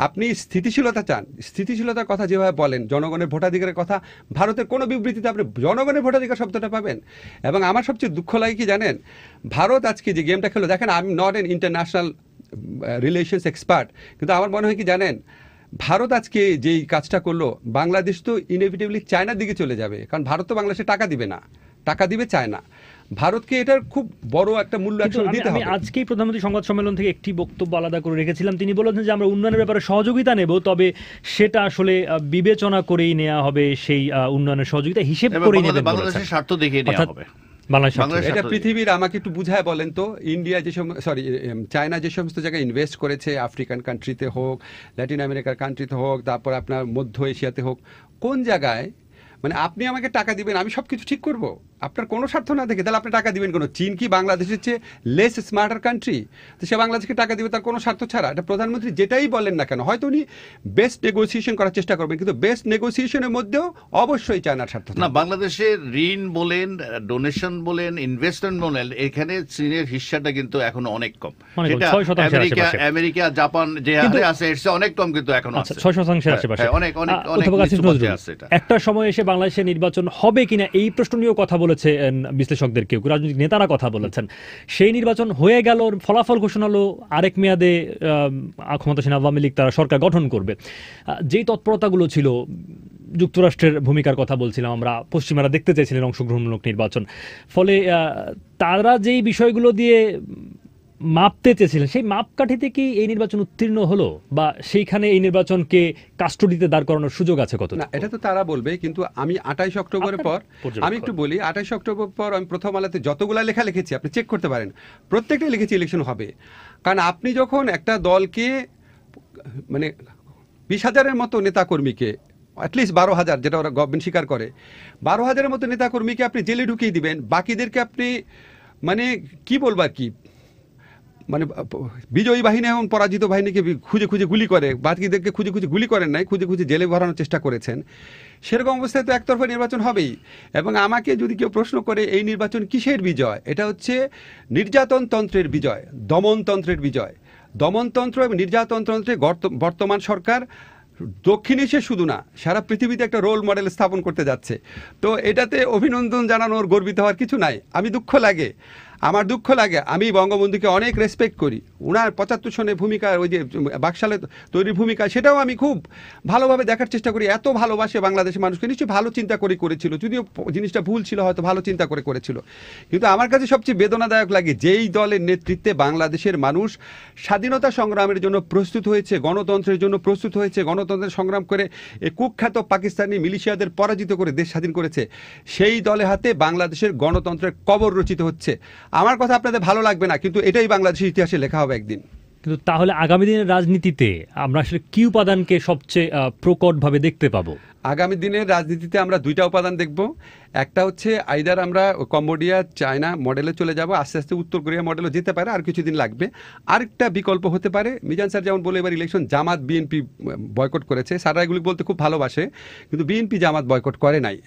আপনি স্থিতিশীলতা চান স্থিতিশীলতার কথা যেভাবে বলেন জনগণের ভোটাধিকারের কথা ভারতের কোনো বিবৃতিতে আপনি জনগণের ভোটাধিকার শব্দটা পাবেন এবং আমার সবচেয়ে দুঃখ লাগে কি জানেন ভারত আজকে যে গেমটা খেলো দেখেন আমি not an international relations expert কিন্তু আমার মনে হয় কি জানেন ভারত আজকে যেই কাজটা করলো বাংলাদেশ তো ইনেভিটেবলি চায়নার দিকে চলে যাবে কারণ ভারত তো বাংলাদেশে টাকা দিবে না টাকা দিবে চায়না ভারতকে এটার খুব বড় একটা মূল্য দিতে হবে আজকেই প্রধানমন্ত্রী সংবাদ সম্মেলন থেকে একটি বক্তব্য আলাদা করে রেখেছিলাম তিনি বলেছেন যে আমরা উন্নয়নের ব্যাপারে সহযোগিতা নেব তবে সেটা আসলে বিবেচনা করেই নেওয়া হবে সেই উন্নয়নের সহযোগিতা হিসেব করে বাংলাদেশের স্বার্থ দেখিয়ে নেওয়া হবে এটা পৃথিবীর আমাকে একটু বুঝায় বলেন তো ইন্ডিয়া যে সরি চায়না যে সমস্ত জায়গায় ইনভেস্ট করেছে আফ্রিকান কান্ট্রিতে হোক ল্যাটিন আমেরিকার কান্ট্রিতে হোক তারপর আপনার মধ্য এশিয়াতে হোক কোন জায়গায় মানে আপনি আমাকে টাকা দিবেন আমি সব কিছু ঠিক করব আপনার কোনো স্বার্থ না দেখে তাহলে আপনি টাকা দিবেন কোনো চীন কি বাংলাদেশের চেয়ে লেস স্মার্টার কান্ট্রি তো সে বাংলাদেশকে টাকা দিবে তার কোনো স্বার্থ ছাড়া এটা প্রধানমন্ত্রী যেটাই বলেন না কেন হয়তো উনি বেস্ট নেগোসিয়েশন করার চেষ্টা করবেন কিন্তু বেস্ট নেগোসিয়েশনের মধ্যেও অবশ্যই চায়নার স্বার্থ না বাংলাদেশে ঋণ বলেন ডোনেশন বলেন ইনভেস্টমেন্ট বলেন এখানে চীনের হিসাটা কিন্তু এখন অনেক কম আমেরিকা আমেরিকা জাপান যে হারে আছে এর অনেক কম কিন্তু এখন আচ্ছা, আছে 6 শতাংশের হ্যাঁ, আশেপাশে হ্যাঁ, অনেক অনেক অনেক আছে একটা সময় এসে বাংলাদেশে নির্বাচন হবে কিনা এই প্রশ্ন নিয়েও কথা বলেছে বিশ্লেষকদের কেউ রাজনৈতিক নেতারা কথা বলেছেন সেই নির্বাচন হয়ে গেল ফলাফল ঘোষণা হলো আরেক মেয়াদে ক্ষমতাসীন আওয়ামী লীগ তারা সরকার গঠন করবে যেই তৎপরতাগুলো ছিল যুক্তরাষ্ট্রের ভূমিকার কথা বলছিলাম আমরা পশ্চিমারা দেখতে চাইছিলেন অংশগ্রহণমূলক নির্বাচন ফলে তারা যেই বিষয়গুলো দিয়ে মাপতে চেয়েছিলেন সেই মাপকাঠিতে কি এই নির্বাচন উত্তীর্ণ হলো বা সেইখানে এই নির্বাচনকে কাস্টডিতে দাঁড় করানোর সুযোগ আছে কত না এটা তো তারা বলবে কিন্তু আমি আঠাইশ অক্টোবরের পর আমি একটু বলি আঠাইশ অক্টোবর পর আমি প্রথম আলাতে যতগুলা লেখা লিখেছি আপনি চেক করতে পারেন প্রত্যেকটাই লিখেছি ইলেকশন হবে কারণ আপনি যখন একটা দলকে মানে বিশ হাজারের মতো নেতাকর্মীকে অ্যাটলিস্ট বারো হাজার যেটা ওরা গভর্নমেন্ট স্বীকার করে বারো হাজারের মতো নেতাকর্মীকে আপনি জেলে ঢুকিয়ে দিবেন বাকিদেরকে আপনি মানে কি বলবার কি মানে বিজয়ী বাহিনী এবং পরাজিত বাহিনীকে খুঁজে খুঁজে গুলি করে বাকিদেরকে খুঁজে খুঁজে গুলি করেন নাই খুঁজে খুঁজে জেলে ভরানোর চেষ্টা করেছেন সেরকম অবস্থায় তো একতরফা নির্বাচন হবেই এবং আমাকে যদি কেউ প্রশ্ন করে এই নির্বাচন কিসের বিজয় এটা হচ্ছে নির্যাতনতন্ত্রের বিজয় দমনতন্ত্রের বিজয় দমনতন্ত্র এবং নির্যাতনতন্ত্রে বর্তমান সরকার দক্ষিণ এশিয়া শুধু না সারা পৃথিবীতে একটা রোল মডেল স্থাপন করতে যাচ্ছে তো এটাতে অভিনন্দন জানানোর গর্বিত হওয়ার কিছু নাই আমি দুঃখ লাগে আমার দুঃখ লাগে আমি বঙ্গবন্ধুকে অনেক রেসপেক্ট করি ওনার পঁচাত্তর সনের ভূমিকা ওই যে বাকশালে তৈরির ভূমিকা সেটাও আমি খুব ভালোভাবে দেখার চেষ্টা করি এত ভালোবাসে বাংলাদেশের মানুষকে নিশ্চয়ই ভালো চিন্তা করে করেছিল যদিও জিনিসটা ভুল ছিল হয়তো ভালো চিন্তা করে করেছিল কিন্তু আমার কাছে সবচেয়ে বেদনাদায়ক লাগে যেই দলের নেতৃত্বে বাংলাদেশের মানুষ স্বাধীনতা সংগ্রামের জন্য প্রস্তুত হয়েছে গণতন্ত্রের জন্য প্রস্তুত হয়েছে গণতন্ত্রের সংগ্রাম করে কুখ্যাত পাকিস্তানি মিলিশিয়াদের পরাজিত করে দেশ স্বাধীন করেছে সেই দলে হাতে বাংলাদেশের গণতন্ত্রের কবর রচিত হচ্ছে আমার কথা আপনাদের ভালো লাগবে না কিন্তু এটাই বাংলাদেশের ইতিহাসে লেখা হবে একদিন কিন্তু তাহলে আগামী দিনের রাজনীতিতে আমরা আসলে কি উপাদানকে সবচেয়ে প্রকটভাবে দেখতে পাবো আগামী দিনের রাজনীতিতে আমরা দুইটা উপাদান দেখব একটা হচ্ছে আইদার আমরা কম্বোডিয়া চায়না মডেলে চলে যাব আস্তে আস্তে উত্তর কোরিয়া মডেলও যেতে পারে আর কিছুদিন লাগবে আরেকটা বিকল্প হতে পারে মিজান স্যার যেমন বলে এবার ইলেকশন জামাত বিএনপি বয়কট করেছে স্যাররা এগুলি বলতে খুব ভালোবাসে কিন্তু বিএনপি জামাত বয়কট করে নাই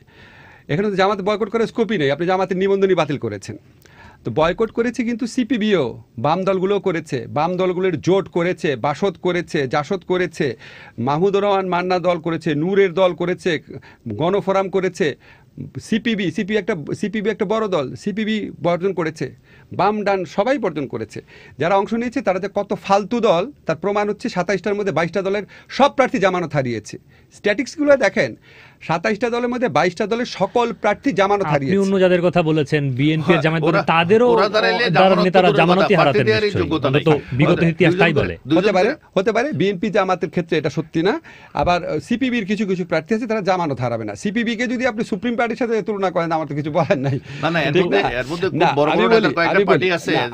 এখানে জামাত বয়কট করে স্কোপই নেই আপনি জামাতের নিবন্ধনই বাতিল করেছেন তো বয়কট করেছে কিন্তু সিপিবিও বাম দলগুলো করেছে বাম দলগুলোর জোট করেছে বাসদ করেছে জাসদ করেছে মাহমুদুর রহমান মান্না দল করেছে নূরের দল করেছে গণফোরাম করেছে সিপিবি সিপি একটা সিপিবি একটা বড় দল সিপিবি বর্জন করেছে বাম ডান সবাই বর্জন করেছে যারা অংশ নিয়েছে তারা যে কত ফালতু দল তার প্রমাণ হচ্ছে সাতাইশটার মধ্যে বাইশটা দলের সব প্রার্থী জামানত হারিয়েছে স্ট্যাটিক্সগুলো দেখেন সাতাইশটা দলের মধ্যে বাইশটা দলের সকল প্রার্থী জামানত হারিয়েছে অন্য যাদের কথা বলেছেন বিএনপি হ্যাঁ, জামানত তাদেরও নেতারা জামানতি হারাতেন তো বিগত ইতিহাস তাই বলে হতে পারে হতে পারে বিএনপি জামাতের ক্ষেত্রে এটা সত্যি না আবার সিপিবির কিছু কিছু প্রার্থী আছে তারা জামানত হারাবে না সিপিবি কে যদি আপনি সুপ্রিম পার্টির সাথে তুলনা করেন আমার তো কিছু বলার নাই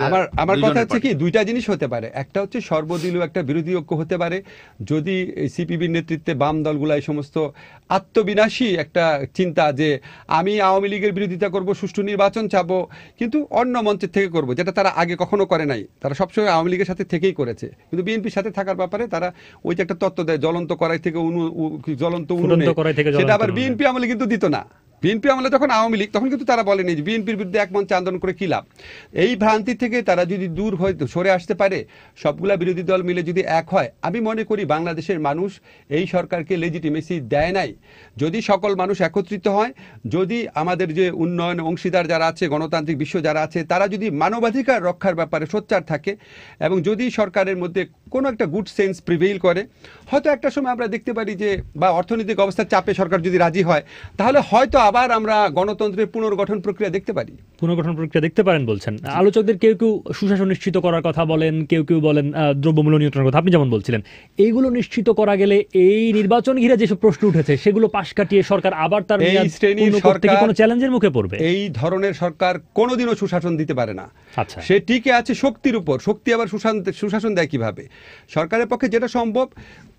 আমার আমার কথা হচ্ছে কি দুইটা জিনিস হতে পারে একটা হচ্ছে সর্বদলীয় একটা বিরোধী ঐক্য হতে পারে যদি সিপিবির নেতৃত্বে বাম দলগুলো এই সমস্ত আত্মবি বিনাশী একটা চিন্তা যে আমি আওয়ামী লীগের বিরোধিতা করব সুষ্ঠু নির্বাচন চাব কিন্তু অন্য মঞ্চের থেকে করব যেটা তারা আগে কখনো করে নাই তারা সবসময় আওয়ামী লীগের সাথে থেকেই করেছে কিন্তু বিএনপির সাথে থাকার ব্যাপারে তারা ওই যে একটা তত্ত্ব দেয় জ্বলন্ত করাই থেকে উনু জ্বলন্ত উনুনে সেটা আবার বিএনপি আমলে কিন্তু দিত না বিএনপি আমলে যখন আওয়ামী লীগ তখন কিন্তু তারা বলেনি যে বিএনপির বিরুদ্ধে এক মঞ্চে আন্দোলন করে কী লাভ এই ভ্রান্তি থেকে তারা যদি দূর হয়ে সরে আসতে পারে সবগুলা বিরোধী দল মিলে যদি এক হয় আমি মনে করি বাংলাদেশের মানুষ এই সরকারকে লেজিটিমেসি দেয় নাই যদি সকল মানুষ একত্রিত হয় যদি আমাদের যে উন্নয়ন অংশীদার যারা আছে গণতান্ত্রিক বিশ্ব যারা আছে তারা যদি মানবাধিকার রক্ষার ব্যাপারে সোচ্চার থাকে এবং যদি সরকারের মধ্যে কোনো একটা গুড সেন্স প্রিভেইল করে হয়তো একটা সময় আমরা দেখতে পারি যে বা অর্থনৈতিক অবস্থার চাপে সরকার যদি রাজি হয় তাহলে হয়তো আবার আমরা গণতন্ত্রের পুনর্গঠন প্রক্রিয়া দেখতে পারি পুনর্গঠন প্রক্রিয়া দেখতে পারেন বলছেন আলোচকদের কেউ কেউ সুশাসন নিশ্চিত করার কথা বলেন কেউ কেউ বলেন দ্রব্যমূল্য নিয়ন্ত্রণের কথা আপনি যেমন বলছিলেন এইগুলো নিশ্চিত করা গেলে এই নির্বাচন ঘিরে যেসব প্রশ্ন উঠেছে সেগুলো পাশ কাটিয়ে সরকার আবার তার এই শ্রেণীর সরকার কোনো চ্যালেঞ্জের মুখে পড়বে এই ধরনের সরকার কোনোদিনও সুশাসন দিতে পারে না আচ্ছা সে টিকে আছে শক্তির উপর শক্তি আবার সুশাসন সুশাসন দেয় কিভাবে সরকারের পক্ষে যেটা সম্ভব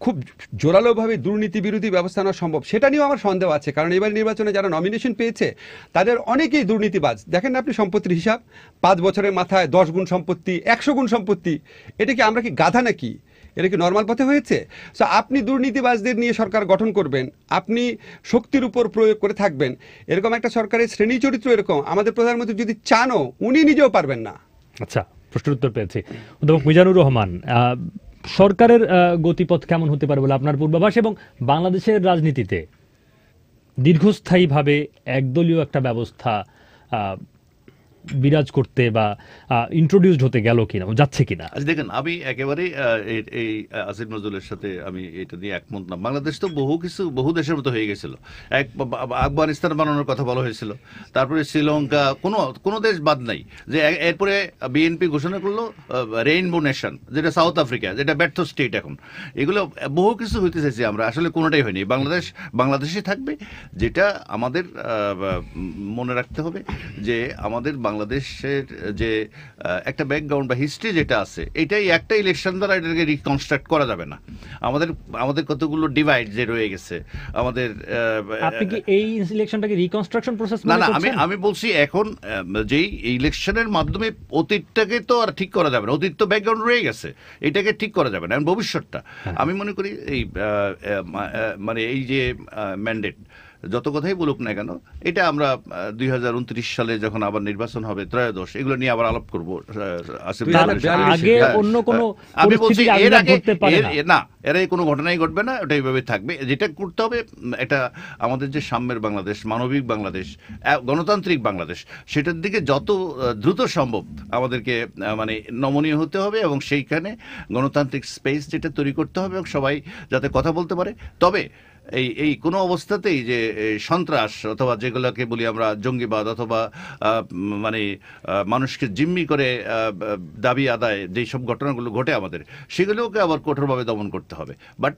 খুব জোরালোভাবে দুর্নীতি বিরোধী ব্যবস্থা নেওয়া সম্ভব সেটা নিয়েও আমার সন্দেহ আছে কারণ এবার নির্বাচনে যারা নমিনেশন পেয়েছে তাদের অনেকেই দুর্নীতিবাজ দেখেন না আপনি সম্পত্তির হিসাব পাঁচ বছরের মাথায় দশ গুণ সম্পত্তি একশো গুণ সম্পত্তি এটা কি আমরা কি গাধা নাকি এটা কি নর্মাল পথে হয়েছে সো আপনি দুর্নীতিবাজদের নিয়ে সরকার গঠন করবেন আপনি শক্তির উপর প্রয়োগ করে থাকবেন এরকম একটা সরকারের শ্রেণী চরিত্র এরকম আমাদের প্রধানমন্ত্রী যদি চানও উনি নিজেও পারবেন না আচ্ছা প্রশ্নের উত্তর পেয়েছি অধ্যাপক মিজানুর রহমান সরকারের গতিপথ কেমন হতে পারে বলে আপনার পূর্বাভাস এবং বাংলাদেশের রাজনীতিতে দীর্ঘস্থায়ীভাবে একদলীয় একটা ব্যবস্থা বিরাজ করতে বা ইন্ট্রোডিউসড হতে গেল কিনা যাচ্ছে কিনা আচ্ছা, দেখেন আমি একেবারেই এই আসিফ নজরুলের সাথে আমি এটা নিয়ে একমত না বাংলাদেশ তো বহু কিছু বহু দেশের মতো হয়ে গেছিল এক আফগানিস্তান বানানোর কথা বলা হয়েছিল তারপরে শ্রীলঙ্কা কোনো কোনো দেশ বাদ নাই যে এরপরে বিএনপি ঘোষণা করলো রেইনবো নেশন যেটা সাউথ আফ্রিকা যেটা ব্যর্থ স্টেট এখন এগুলো বহু কিছু হইতে চাইছি আমরা আসলে কোনোটাই হয়নি বাংলাদেশ বাংলাদেশে থাকবে যেটা আমাদের মনে রাখতে হবে যে আমাদের বাংলাদেশের যে একটা ব্যাকগ্রাউন্ড বা হিস্ট্রি যেটা আছে এটাই একটা ইলেকশন দ্বারা এটাকে রিকনস্ট্রাক্ট করা যাবে না আমাদের আমাদের কতগুলো ডিভাইড যে রয়ে গেছে আমাদের আপনি কি এই ইলেকশনটাকে রিকনস্ট্রাকশন প্রসেস না না আমি আমি বলছি এখন যেই ইলেকশনের মাধ্যমে অতীতটাকে তো আর ঠিক করা যাবে না অতীত তো ব্যাকগ্রাউন্ড রয়ে গেছে এটাকে ঠিক করা যাবে না ভবিষ্যৎটা হ্যাঁ। আমি মনে করি এই মানে এই যে ম্যান্ডেট যত কথাই বলুক না কেন এটা আমরা দুই সালে যখন আবার নির্বাচন হবে ত্রয়োদশ এগুলো নিয়ে আবার আলাপ করবো হ্যাঁ, হ্যাঁ। আমি বলছি এর আগে না এর আগে কোনো ঘটনাই ঘটবে না ওটা এইভাবে থাকবে যেটা করতে হবে এটা আমাদের যে সাম্যের বাংলাদেশ মানবিক বাংলাদেশ গণতান্ত্রিক বাংলাদেশ সেটার দিকে যত দ্রুত সম্ভব আমাদেরকে মানে নমনীয় হতে হবে এবং সেইখানে গণতান্ত্রিক স্পেস যেটা তৈরি করতে হবে এবং সবাই যাতে কথা বলতে পারে তবে এই এই কোনো অবস্থাতেই যে সন্ত্রাস অথবা যেগুলোকে বলি আমরা জঙ্গিবাদ অথবা মানে মানুষকে জিম্মি করে দাবি আদায় যেই সব ঘটনাগুলো ঘটে আমাদের সেগুলোকে আবার কঠোরভাবে দমন করতে হবে বাট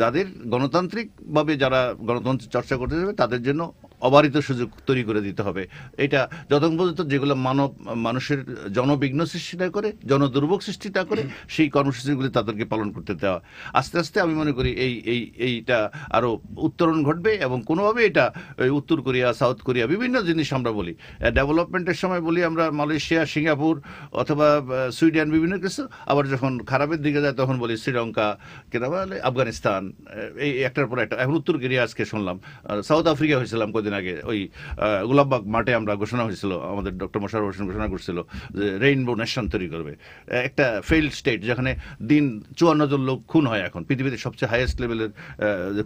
যাদের গণতান্ত্রিকভাবে যারা গণতন্ত্র চর্চা করতে যাবে তাদের জন্য অবারিত সুযোগ তৈরি করে দিতে হবে এটা যতক্ষণ পর্যন্ত যেগুলো মানব মানুষের জনবিঘ্ন সৃষ্টি না করে জনদুর্ভোগ সৃষ্টি না করে সেই কর্মসূচিগুলি তাদেরকে পালন করতে দেওয়া আস্তে আস্তে আমি মনে করি এই এই এইটা আরও উত্তরণ ঘটবে এবং কোনোভাবে এটা উত্তর কোরিয়া সাউথ কোরিয়া বিভিন্ন জিনিস আমরা বলি ডেভেলপমেন্টের সময় বলি আমরা মালয়েশিয়া সিঙ্গাপুর অথবা সুইডেন বিভিন্ন কিছু আবার যখন খারাপের দিকে যায় তখন বলি শ্রীলঙ্কা কেনা আফগানিস্তান এই একটার পর একটা এখন উত্তর কোরিয়া আজকে শুনলাম সাউথ আফ্রিকা হয়েছিলাম কদিন কিছুদিন আগে ওই গোলাপবাগ মাঠে আমরা ঘোষণা হয়েছিল আমাদের ডক্টর মোশারফ হোসেন ঘোষণা করছিল যে রেইনবো নেশন তৈরি করবে একটা ফেইল্ড স্টেট যেখানে দিন চুয়ান্ন জন লোক খুন হয় এখন পৃথিবীতে সবচেয়ে হাইয়েস্ট লেভেলের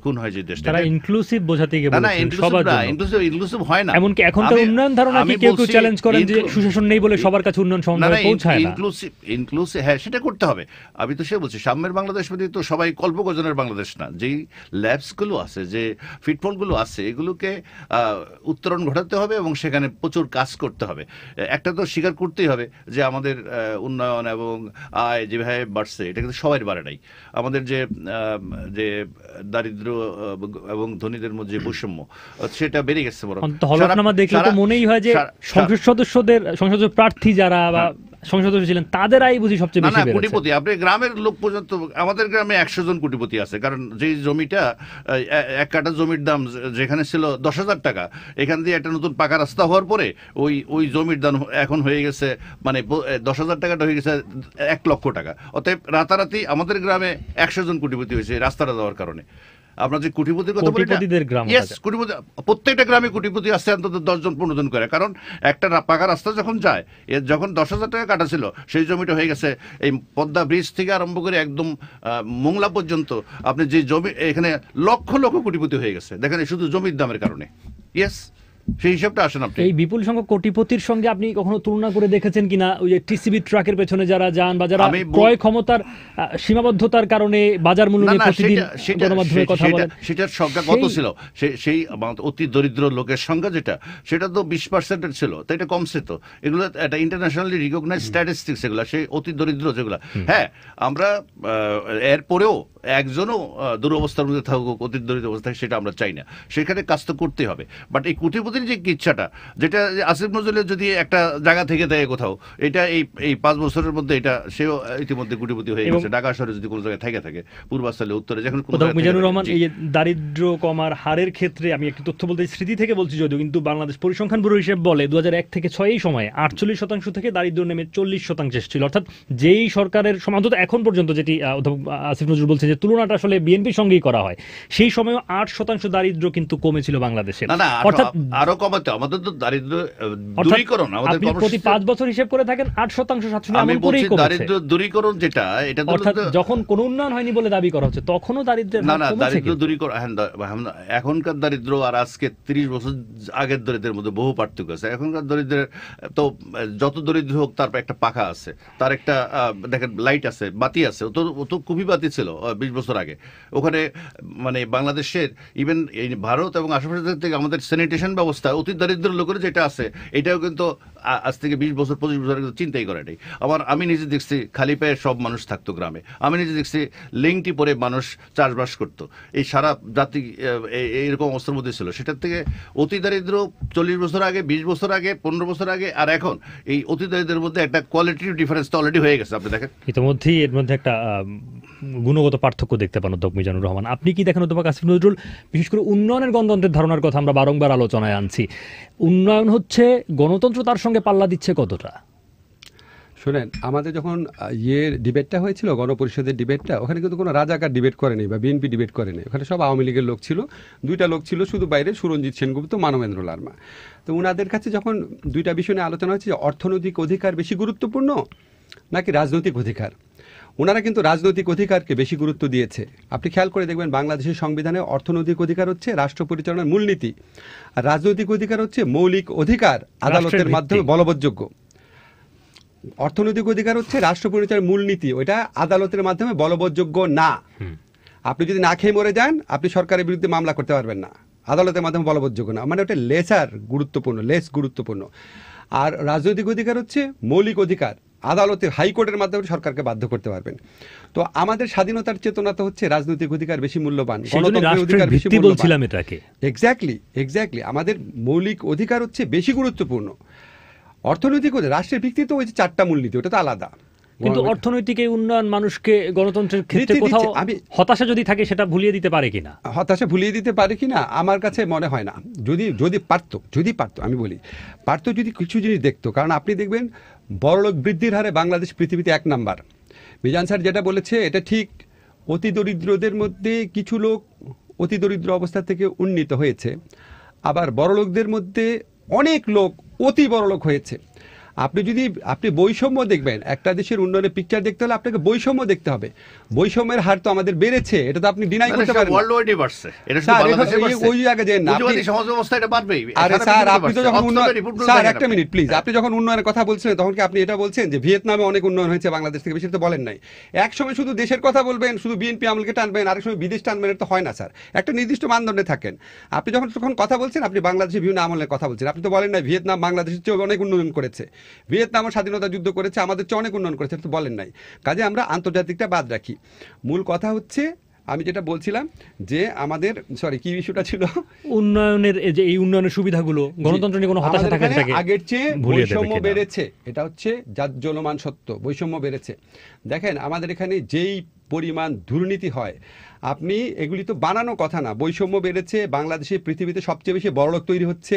খুন হয় যে দেশটা তারা ইনক্লুসিভ বোঝাতে গিয়ে না ইনক্লুসিভ ইনক্লুসিভ হয় না এমনকি এখন তো উন্নয়ন ধারণা কি কেউ কেউ চ্যালেঞ্জ করেন যে সুশাসন নেই বলে সবার কাছে উন্নয়ন পৌঁছায় না ইনক্লুসিভ ইনক্লুসিভ হ্যাঁ সেটা করতে হবে আমি তো সে বলছি সাম্যের বাংলাদেশ তো সবাই কল্পগজনের বাংলাদেশ না যেই ল্যাবসগুলো আছে যে ফিটফলগুলো আছে এগুলোকে উত্তরণ ঘটাতে হবে এবং সেখানে প্রচুর কাজ করতে হবে একটা তো স্বীকার করতেই হবে যে আমাদের উন্নয়ন এবং আয় যেভাবে বাড়ছে এটা কিন্তু সবাই বাড়ে নাই আমাদের যে যে দারিদ্র এবং ধনীদের মধ্যে বৈষম্য সেটা বেড়ে গেছে বড় হলফনামা দেখলে মনেই হয় যে সংসদ সদস্যদের সংসদ প্রার্থী যারা বা হ্যাঁ। সংসদ ছিলেন তাদের আয় বুঝি সবচেয়ে বেশি কোটিপতি আপনি গ্রামের লোক পর্যন্ত আমাদের গ্রামে একশো জন কোটিপতি আছে কারণ যে জমিটা এক কাটা জমির দাম যেখানে ছিল দশ হাজার টাকা এখান দিয়ে একটা নতুন পাকা রাস্তা হওয়ার পরে ওই ওই জমির দাম এখন হয়ে গেছে মানে দশ হাজার টাকাটা হয়ে গেছে এক লক্ষ টাকা অতএব রাতারাতি আমাদের গ্রামে একশো জন কোটিপতি হয়েছে রাস্তাটা দেওয়ার কারণে আপনার যে কোটিপতির কথা বলি ইয়েস কোটিপতি প্রত্যেকটা গ্রামে কোটিপতি আসছে অন্তত দশজন পনেরো জন করে কারণ একটা পাকা রাস্তা যখন যায় এর যখন দশ হাজার টাকা কাটা ছিল সেই জমিটা হয়ে গেছে এই পদ্মা ব্রিজ থেকে আরম্ভ করে একদম মোংলা পর্যন্ত আপনি যে জমি এখানে লক্ষ লক্ষ কোটিপতি হয়ে গেছে দেখেন শুধু জমির দামের কারণে ইয়েস সেই হিসাবটা আসেন আপনি এই বিপুল সংখ্যক কোটিপতির সঙ্গে আপনি কখনো তুলনা করে দেখেছেন কিনা ওই যে টিসিবি ট্রাকের পেছনে যারা যান বা যারা ক্রয় ক্ষমতার সীমাবদ্ধতার কারণে বাজার মূল্য নিয়ে প্রতিদিন গণমাধ্যমে কথা বলেন সেটার সংখ্যা কত ছিল সেই অতি দরিদ্র লোকের সংখ্যা যেটা সেটা তো বিশ পার্সেন্টের ছিল তো এটা কমছে তো এগুলো একটা ইন্টারন্যাশনালি রিকগনাইজ স্ট্যাটিস্টিক্স এগুলো সেই অতি দরিদ্র যেগুলো হ্যাঁ আমরা এরপরেও একজনও দুরবস্থার মধ্যে থাকুক অতিদরিত অবস্থায় সেটা আমরা চাই না সেখানে কাজ তো করতেই হবে বাট এই কুটিপতির যে ইচ্ছাটা যেটা আসিফ নজরুলের যদি একটা জায়গা থেকে দেয় কোথাও এটা এই এই পাঁচ বছরের মধ্যে এটা সেও ইতিমধ্যে কুটিপতি হয়ে গেছে ঢাকা শহরে যদি কোনো জায়গায় থেকে থাকে পূর্বাঞ্চলে উত্তরে যখন মিজানুর রহমান এই দারিদ্র কমার হারের ক্ষেত্রে আমি একটি তথ্য বলতে স্মৃতি থেকে বলছি যদিও কিন্তু বাংলাদেশ পরিসংখ্যান ব্যুরো হিসেব বলে দু থেকে ছয়ই সময়ে আটচল্লিশ শতাংশ থেকে দারিদ্র নেমে চল্লিশ শতাংশ এসেছিল অর্থাৎ যেই সরকারের সমান্তর এখন পর্যন্ত যেটি অধ্যাপক আসিফ নজরুল বলছে যে যে তুলনাটা আসলে বিএনপির সঙ্গেই করা হয় সেই সময় আট শতাংশ দারিদ্র কিন্তু কমেছিল বাংলাদেশে আরো কমাতে আমাদের তো প্রতি পাঁচ বছর হিসেব করে থাকেন আট শতাংশ দারিদ্র দূরীকরণ যেটা এটা অর্থাৎ যখন উন্নয়ন হয়নি বলে দাবি করা হচ্ছে তখনও দারিদ্র না না দারিদ্র দূরীকরণ হ্যাঁ, হ্যাঁ, এখনকার দারিদ্র আর আজকে তিরিশ বছর আগের দরিদ্রের মধ্যে বহু পার্থক্য আছে এখনকার দরিদ্রের তো যত দরিদ্র হোক তার একটা পাখা আছে তার একটা দেখেন লাইট আছে বাতি আছে ও তো ও তো খুবই বাতি ছিল বিশ বছর আগে ওখানে মানে বাংলাদেশের ইভেন এই ভারত এবং আশেপাশের থেকে আমাদের স্যানিটেশন ব্যবস্থা অতি দারিদ্র লোকের যেটা আছে এটাও কিন্তু আজ থেকে বিশ বছর পঁচিশ বছর কিন্তু চিন্তাই করে নেই আবার আমি নিজে দেখছি খালি পায়ে সব মানুষ থাকতো গ্রামে আমি নিজে দেখছি লিঙ্কটি পরে মানুষ চাষবাস করত এই সারা জাতি এইরকম অবস্থার মধ্যে ছিল সেটার থেকে অতি দারিদ্র চল্লিশ বছর আগে বিশ বছর আগে পনেরো বছর আগে আর এখন এই অতি দারিদ্রের মধ্যে একটা কোয়ালিটির ডিফারেন্স তো অলরেডি হয়ে গেছে আপনি দেখেন ইতিমধ্যেই এর মধ্যে একটা গুণগত পার্থক্য দেখতে পান অধ্যক্ষ মিজানুর রহমান আপনি কি দেখেন অধ্যাপক আসিফ নজরুল বিশেষ করে উন্নয়নের গণতন্ত্রের ধারণার কথা আমরা বারংবার আলোচনায় আনছি উন্নয়ন হচ্ছে গণতন্ত্র তার সঙ্গে পাল্লা দিচ্ছে কতটা শোনেন আমাদের যখন ইয়ের ডিবেটটা হয়েছিল গণপরিষদের ডিবেটটা ওখানে কিন্তু কোনো রাজাকার ডিবেট করেনি বা বিএনপি ডিবেট করেনি ওখানে সব আওয়ামী লীগের লোক ছিল দুইটা লোক ছিল শুধু বাইরে সুরঞ্জিত সেনগুপ্ত মানবেন্দ্র লার্মা তো ওনাদের কাছে যখন দুইটা বিষয় নিয়ে আলোচনা হচ্ছে যে অর্থনৈতিক অধিকার বেশি গুরুত্বপূর্ণ নাকি রাজনৈতিক অধিকার ওনারা কিন্তু রাজনৈতিক অধিকারকে বেশি গুরুত্ব দিয়েছে আপনি খেয়াল করে দেখবেন বাংলাদেশের সংবিধানে অর্থনৈতিক অধিকার হচ্ছে রাষ্ট্র পরিচালনার মূলনীতি আর রাজনৈতিক অধিকার হচ্ছে মৌলিক অধিকার আদালতের মাধ্যমে বলবৎযোগ্য অর্থনৈতিক অধিকার হচ্ছে রাষ্ট্র পরিচালনার মূলনীতি ওইটা আদালতের মাধ্যমে বলবৎযোগ্য না আপনি যদি না খেয়ে মরে যান আপনি সরকারের বিরুদ্ধে মামলা করতে পারবেন না আদালতের মাধ্যমে বলবৎযোগ্য না মানে ওটা লেসার গুরুত্বপূর্ণ লেস গুরুত্বপূর্ণ আর রাজনৈতিক অধিকার হচ্ছে মৌলিক অধিকার আদালতে হাইকোর্টের মাধ্যমে সরকারকে বাধ্য করতে পারবেন তো আমাদের স্বাধীনতার চেতনা তো হচ্ছে রাজনৈতিক অধিকার বেশি মূল্যবান আমাদের মৌলিক অধিকার হচ্ছে বেশি গুরুত্বপূর্ণ অর্থনৈতিক রাষ্ট্রের ভিত্তি তো ওই যে চারটা মূলনীতি ওটা তো আলাদা কিন্তু অর্থনৈতিক এই উন্নয়ন মানুষকে গণতন্ত্রের ক্ষেত্রে কোথাও আমি হতাশা যদি থাকে সেটা ভুলিয়ে দিতে পারে কিনা হতাশা ভুলিয়ে দিতে পারে কিনা আমার কাছে মনে হয় না যদি যদি পারত যদি পারত আমি বলি পারত যদি কিছু জিনিস দেখতো কারণ আপনি দেখবেন বড়লোক বৃদ্ধির হারে বাংলাদেশ পৃথিবীতে এক নাম্বার মিজান স্যার যেটা বলেছে এটা ঠিক অতি দরিদ্রদের মধ্যে কিছু লোক অতি দরিদ্র অবস্থা থেকে উন্নীত হয়েছে আবার বড়লোকদের মধ্যে অনেক লোক অতি বড়লোক হয়েছে আপনি যদি আপনি বৈষম্য দেখবেন একটা দেশের উন্নয়নের পিকচার দেখতে হলে আপনাকে বৈষম্য দেখতে হবে বৈষম্যের হার তো আমাদের বেড়েছে এটা তো আপনি ডিনাই মানে করতে পারেন ওয়ার্ল্ড বাড়ছে এটা শুধু বাংলাদেশে বাড়ছে ওই জায়গা যে না আপনি সমাজ ব্যবস্থা এটা পারবেই আরে স্যার আপনি তো যখন উন্নয়ন স্যার একটা মিনিট প্লিজ হ্যাঁ। আপনি যখন উন্নয়নের কথা বলছেন তখন কি আপনি এটা বলছেন যে ভিয়েতনামে অনেক উন্নয়ন হয়েছে বাংলাদেশ থেকে বেশি তো বলেন নাই এক সময় শুধু দেশের কথা বলবেন শুধু বিএনপি আমলকে টানবেন আরেক সময় বিদেশ টানবেন তো হয় না স্যার একটা নির্দিষ্ট মানদণ্ডে থাকেন আপনি যখন তখন কথা বলছেন আপনি বাংলাদেশের বিভিন্ন আমলের কথা বলছেন আপনি তো বলেন না ভিয়েতনাম বাংলাদেশের চেয়ে অনেক উন্নয়ন করেছে ভিয়েতনামও স্বাধীনতা যুদ্ধ করেছে আমাদের চেয়ে অনেক উন্নয়ন করেছে তো বলেন নাই কাজে আমরা আন্তর্জাতিকটা বাদ রাখি মূল কথা হচ্ছে আমি যেটা বলছিলাম যে আমাদের সরি কি ইস্যুটা ছিল উন্নয়নের যে এই উন্নয়নের সুবিধাগুলো গণতন্ত্র নিয়ে কোনো হতাশা থাকে না আগের চেয়ে বৈষম্য বেড়েছে এটা হচ্ছে যা জলমান সত্য বৈষম্য বেড়েছে দেখেন আমাদের এখানে যেই পরিমাণ দুর্নীতি হয় আপনি এগুলি তো বানানো কথা না বৈষম্য বেড়েছে বাংলাদেশে পৃথিবীতে সবচেয়ে বেশি বড়লোক তৈরি হচ্ছে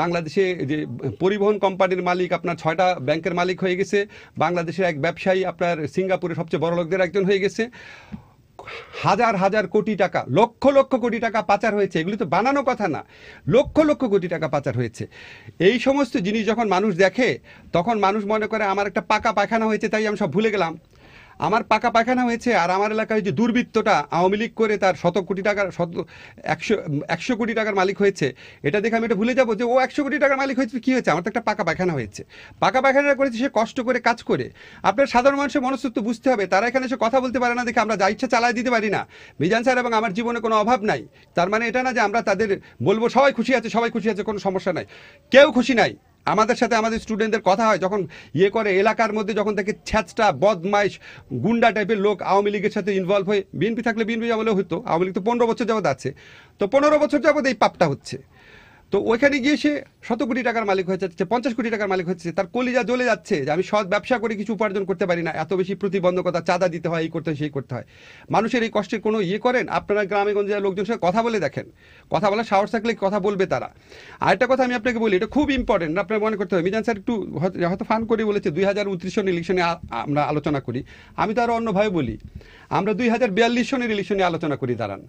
বাংলাদেশে যে পরিবহন কোম্পানির মালিক আপনার ছয়টা ব্যাংকের মালিক হয়ে গেছে বাংলাদেশের এক ব্যবসায়ী আপনার সিঙ্গাপুরে সবচেয়ে বড়লোকদের একজন হয়ে গেছে হাজার হাজার কোটি টাকা লক্ষ লক্ষ কোটি টাকা পাচার হয়েছে এগুলি তো বানানো কথা না লক্ষ লক্ষ কোটি টাকা পাচার হয়েছে এই সমস্ত জিনিস যখন মানুষ দেখে তখন মানুষ মনে করে আমার একটা পাকা পায়খানা হয়েছে তাই আমি সব ভুলে গেলাম আমার পাকা পায়খানা হয়েছে আর আমার এলাকায় যে দুর্বৃত্তটা আওয়ামী লীগ করে তার শত কোটি টাকার শত একশো একশো কোটি টাকার মালিক হয়েছে এটা দেখে আমি এটা ভুলে যাবো যে ও একশো কোটি টাকার মালিক হয়েছে কী হয়েছে আমার তো একটা পাকা পায়খানা হয়েছে পাকা পায়খানা করেছে সে কষ্ট করে কাজ করে আপনার সাধারণ মানুষের মনস্তত্ব বুঝতে হবে তারা এখানে সে কথা বলতে পারে না দেখে আমরা যা ইচ্ছা চালাই দিতে পারি না মিজান স্যার এবং আমার জীবনে কোনো অভাব নাই তার মানে এটা না যে আমরা তাদের বলবো সবাই খুশি আছে সবাই খুশি আছে কোনো সমস্যা নাই কেউ খুশি নাই আমাদের সাথে আমাদের স্টুডেন্টদের কথা হয় যখন ইয়ে করে এলাকার মধ্যে যখন থেকে ছ্যাচটা বদমাইশ গুন্ডা টাইপের লোক আওয়ামী লীগের সাথে ইনভলভ হয়ে বিএনপি থাকলে বিএনপি আমলে হতো আওয়ামী লীগ তো পনেরো বছর যাবৎ আছে তো পনেরো বছর যাবৎ এই পাপটা হচ্ছে তো ওইখানে গিয়ে সে শত কোটি টাকার মালিক হয়ে যাচ্ছে পঞ্চাশ কোটি টাকার মালিক হচ্ছে তার কলিজা জ্বলে যাচ্ছে যে আমি সৎ ব্যবসা করে কিছু উপার্জন করতে পারি না এত বেশি প্রতিবন্ধকতা চাঁদা দিতে হয় এই করতে হয় সেই করতে হয় মানুষের এই কষ্টের কোনো ইয়ে করেন আপনারা গ্রামে গঞ্জে লোকজনের সঙ্গে কথা বলে দেখেন কথা বলার সাহস থাকলে কথা বলবে তারা আরেকটা কথা আমি আপনাকে বলি এটা খুব ইম্পর্টেন্ট আপনার মনে করতে হবে মিজান স্যার একটু হয়তো ফান করে বলেছে দুই হাজার উনত্রিশ সনের ইলেকশনে আমরা আলোচনা করি আমি তো আরও অন্যভাবে বলি আমরা দুই হাজার বিয়াল্লিশ সনের ইলেকশনে আলোচনা করি দাঁড়ান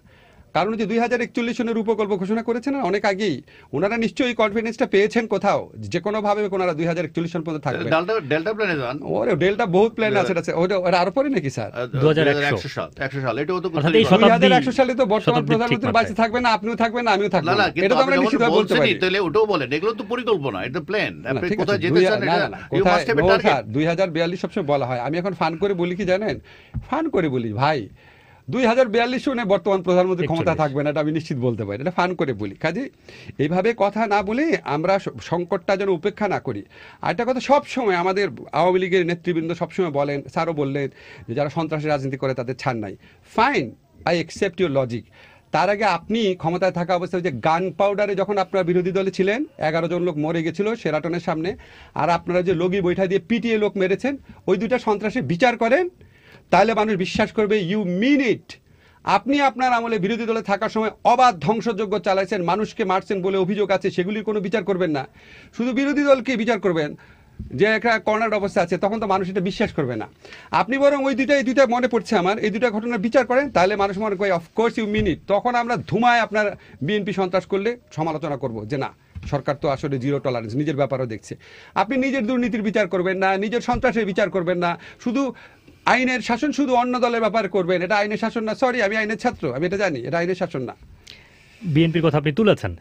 কারণ যে দুই হাজার একচল্লিশ সনের উপকল্প ঘোষণা করেছেন অনেক আগেই ওনারা নিশ্চয়ই কনফিডেন্সটা পেয়েছেন কোথাও যে কোনোভাবে ওনারা দুই হাজার একচল্লিশ সন পর্যন্ত থাকবে ডেল্টা প্ল্যানে ওরে ডেল্টা বহুত প্ল্যান আছে আছে ওটা পরে নাকি স্যার হাজার একশো সাল একশো সালে তো বর্তমান প্রধানমন্ত্রী থাকবে না আপনিও থাকবেন আমিও থাকবো না এটা তো আমরা নিশ্চিত বলতে পারি তাহলে ওটাও বলেন এগুলো তো পরিকল্পনা এটা প্ল্যান আপনি কোথায় যেতে চান এটা দুই হাজার বিয়াল্লিশ সবসময় বলা হয় আমি এখন ফান করে বলি কি জানেন ফান করে বলি ভাই দুই হাজার বিয়াল্লিশ শুনে বর্তমান প্রধানমন্ত্রী ক্ষমতা থাকবে না এটা আমি নিশ্চিত বলতে পারি এটা ফান করে বলি কাজে এইভাবে কথা না বলে আমরা সংকটটা যেন উপেক্ষা না করি আর একটা কথা সবসময় আমাদের আওয়ামী লীগের নেতৃবৃন্দ সবসময় বলেন স্যারও বললেন যে যারা সন্ত্রাসের রাজনীতি করে তাদের ছাড় নাই fine I accept your logic তার আগে আপনি ক্ষমতায় থাকা অবস্থায় যে গান পাউডারে যখন আপনার বিরোধী দলে ছিলেন এগারো জন লোক মরে গেছিল সেরাটনের সামনে আর আপনারা যে লগি বৈঠা দিয়ে পিটিয়ে লোক মেরেছেন ওই দুইটা সন্ত্রাসে বিচার করেন তাহলে মানুষ বিশ্বাস করবে ইউ মিন ইট আপনি আপনার আমলে বিরোধী দলে থাকার সময় অবাধ ধ্বংসযোগ্য চালাইছেন মানুষকে মারছেন বলে অভিযোগ আছে সেগুলির কোনো বিচার করবেন না শুধু বিরোধী দলকে বিচার করবেন যে একটা কর্নার অবস্থা আছে তখন তো মানুষ এটা বিশ্বাস করবে না আপনি বরং ওই দুইটা এই দুইটা মনে পড়ছে আমার এই দুইটা ঘটনার বিচার করেন তাহলে মানুষ মনে করে অফকোর্স ইউ মিন ইট তখন আমরা ধুমায় আপনার বিএনপি সন্ত্রাস করলে সমালোচনা করব যে না সরকার তো আসলে জিরো টলারেন্স নিজের ব্যাপারও দেখছে আপনি নিজের দুর্নীতির বিচার করবেন না নিজের সন্ত্রাসের বিচার করবেন না শুধু আইনের শাসন শুধু অন্য দলের ব্যাপার করবেন এটা আইনের শাসন না সরি আমি আইনের ছাত্র আমি এটা জানি এটা আইনের শাসন না বিএনপির কথা আপনি তুলেছেন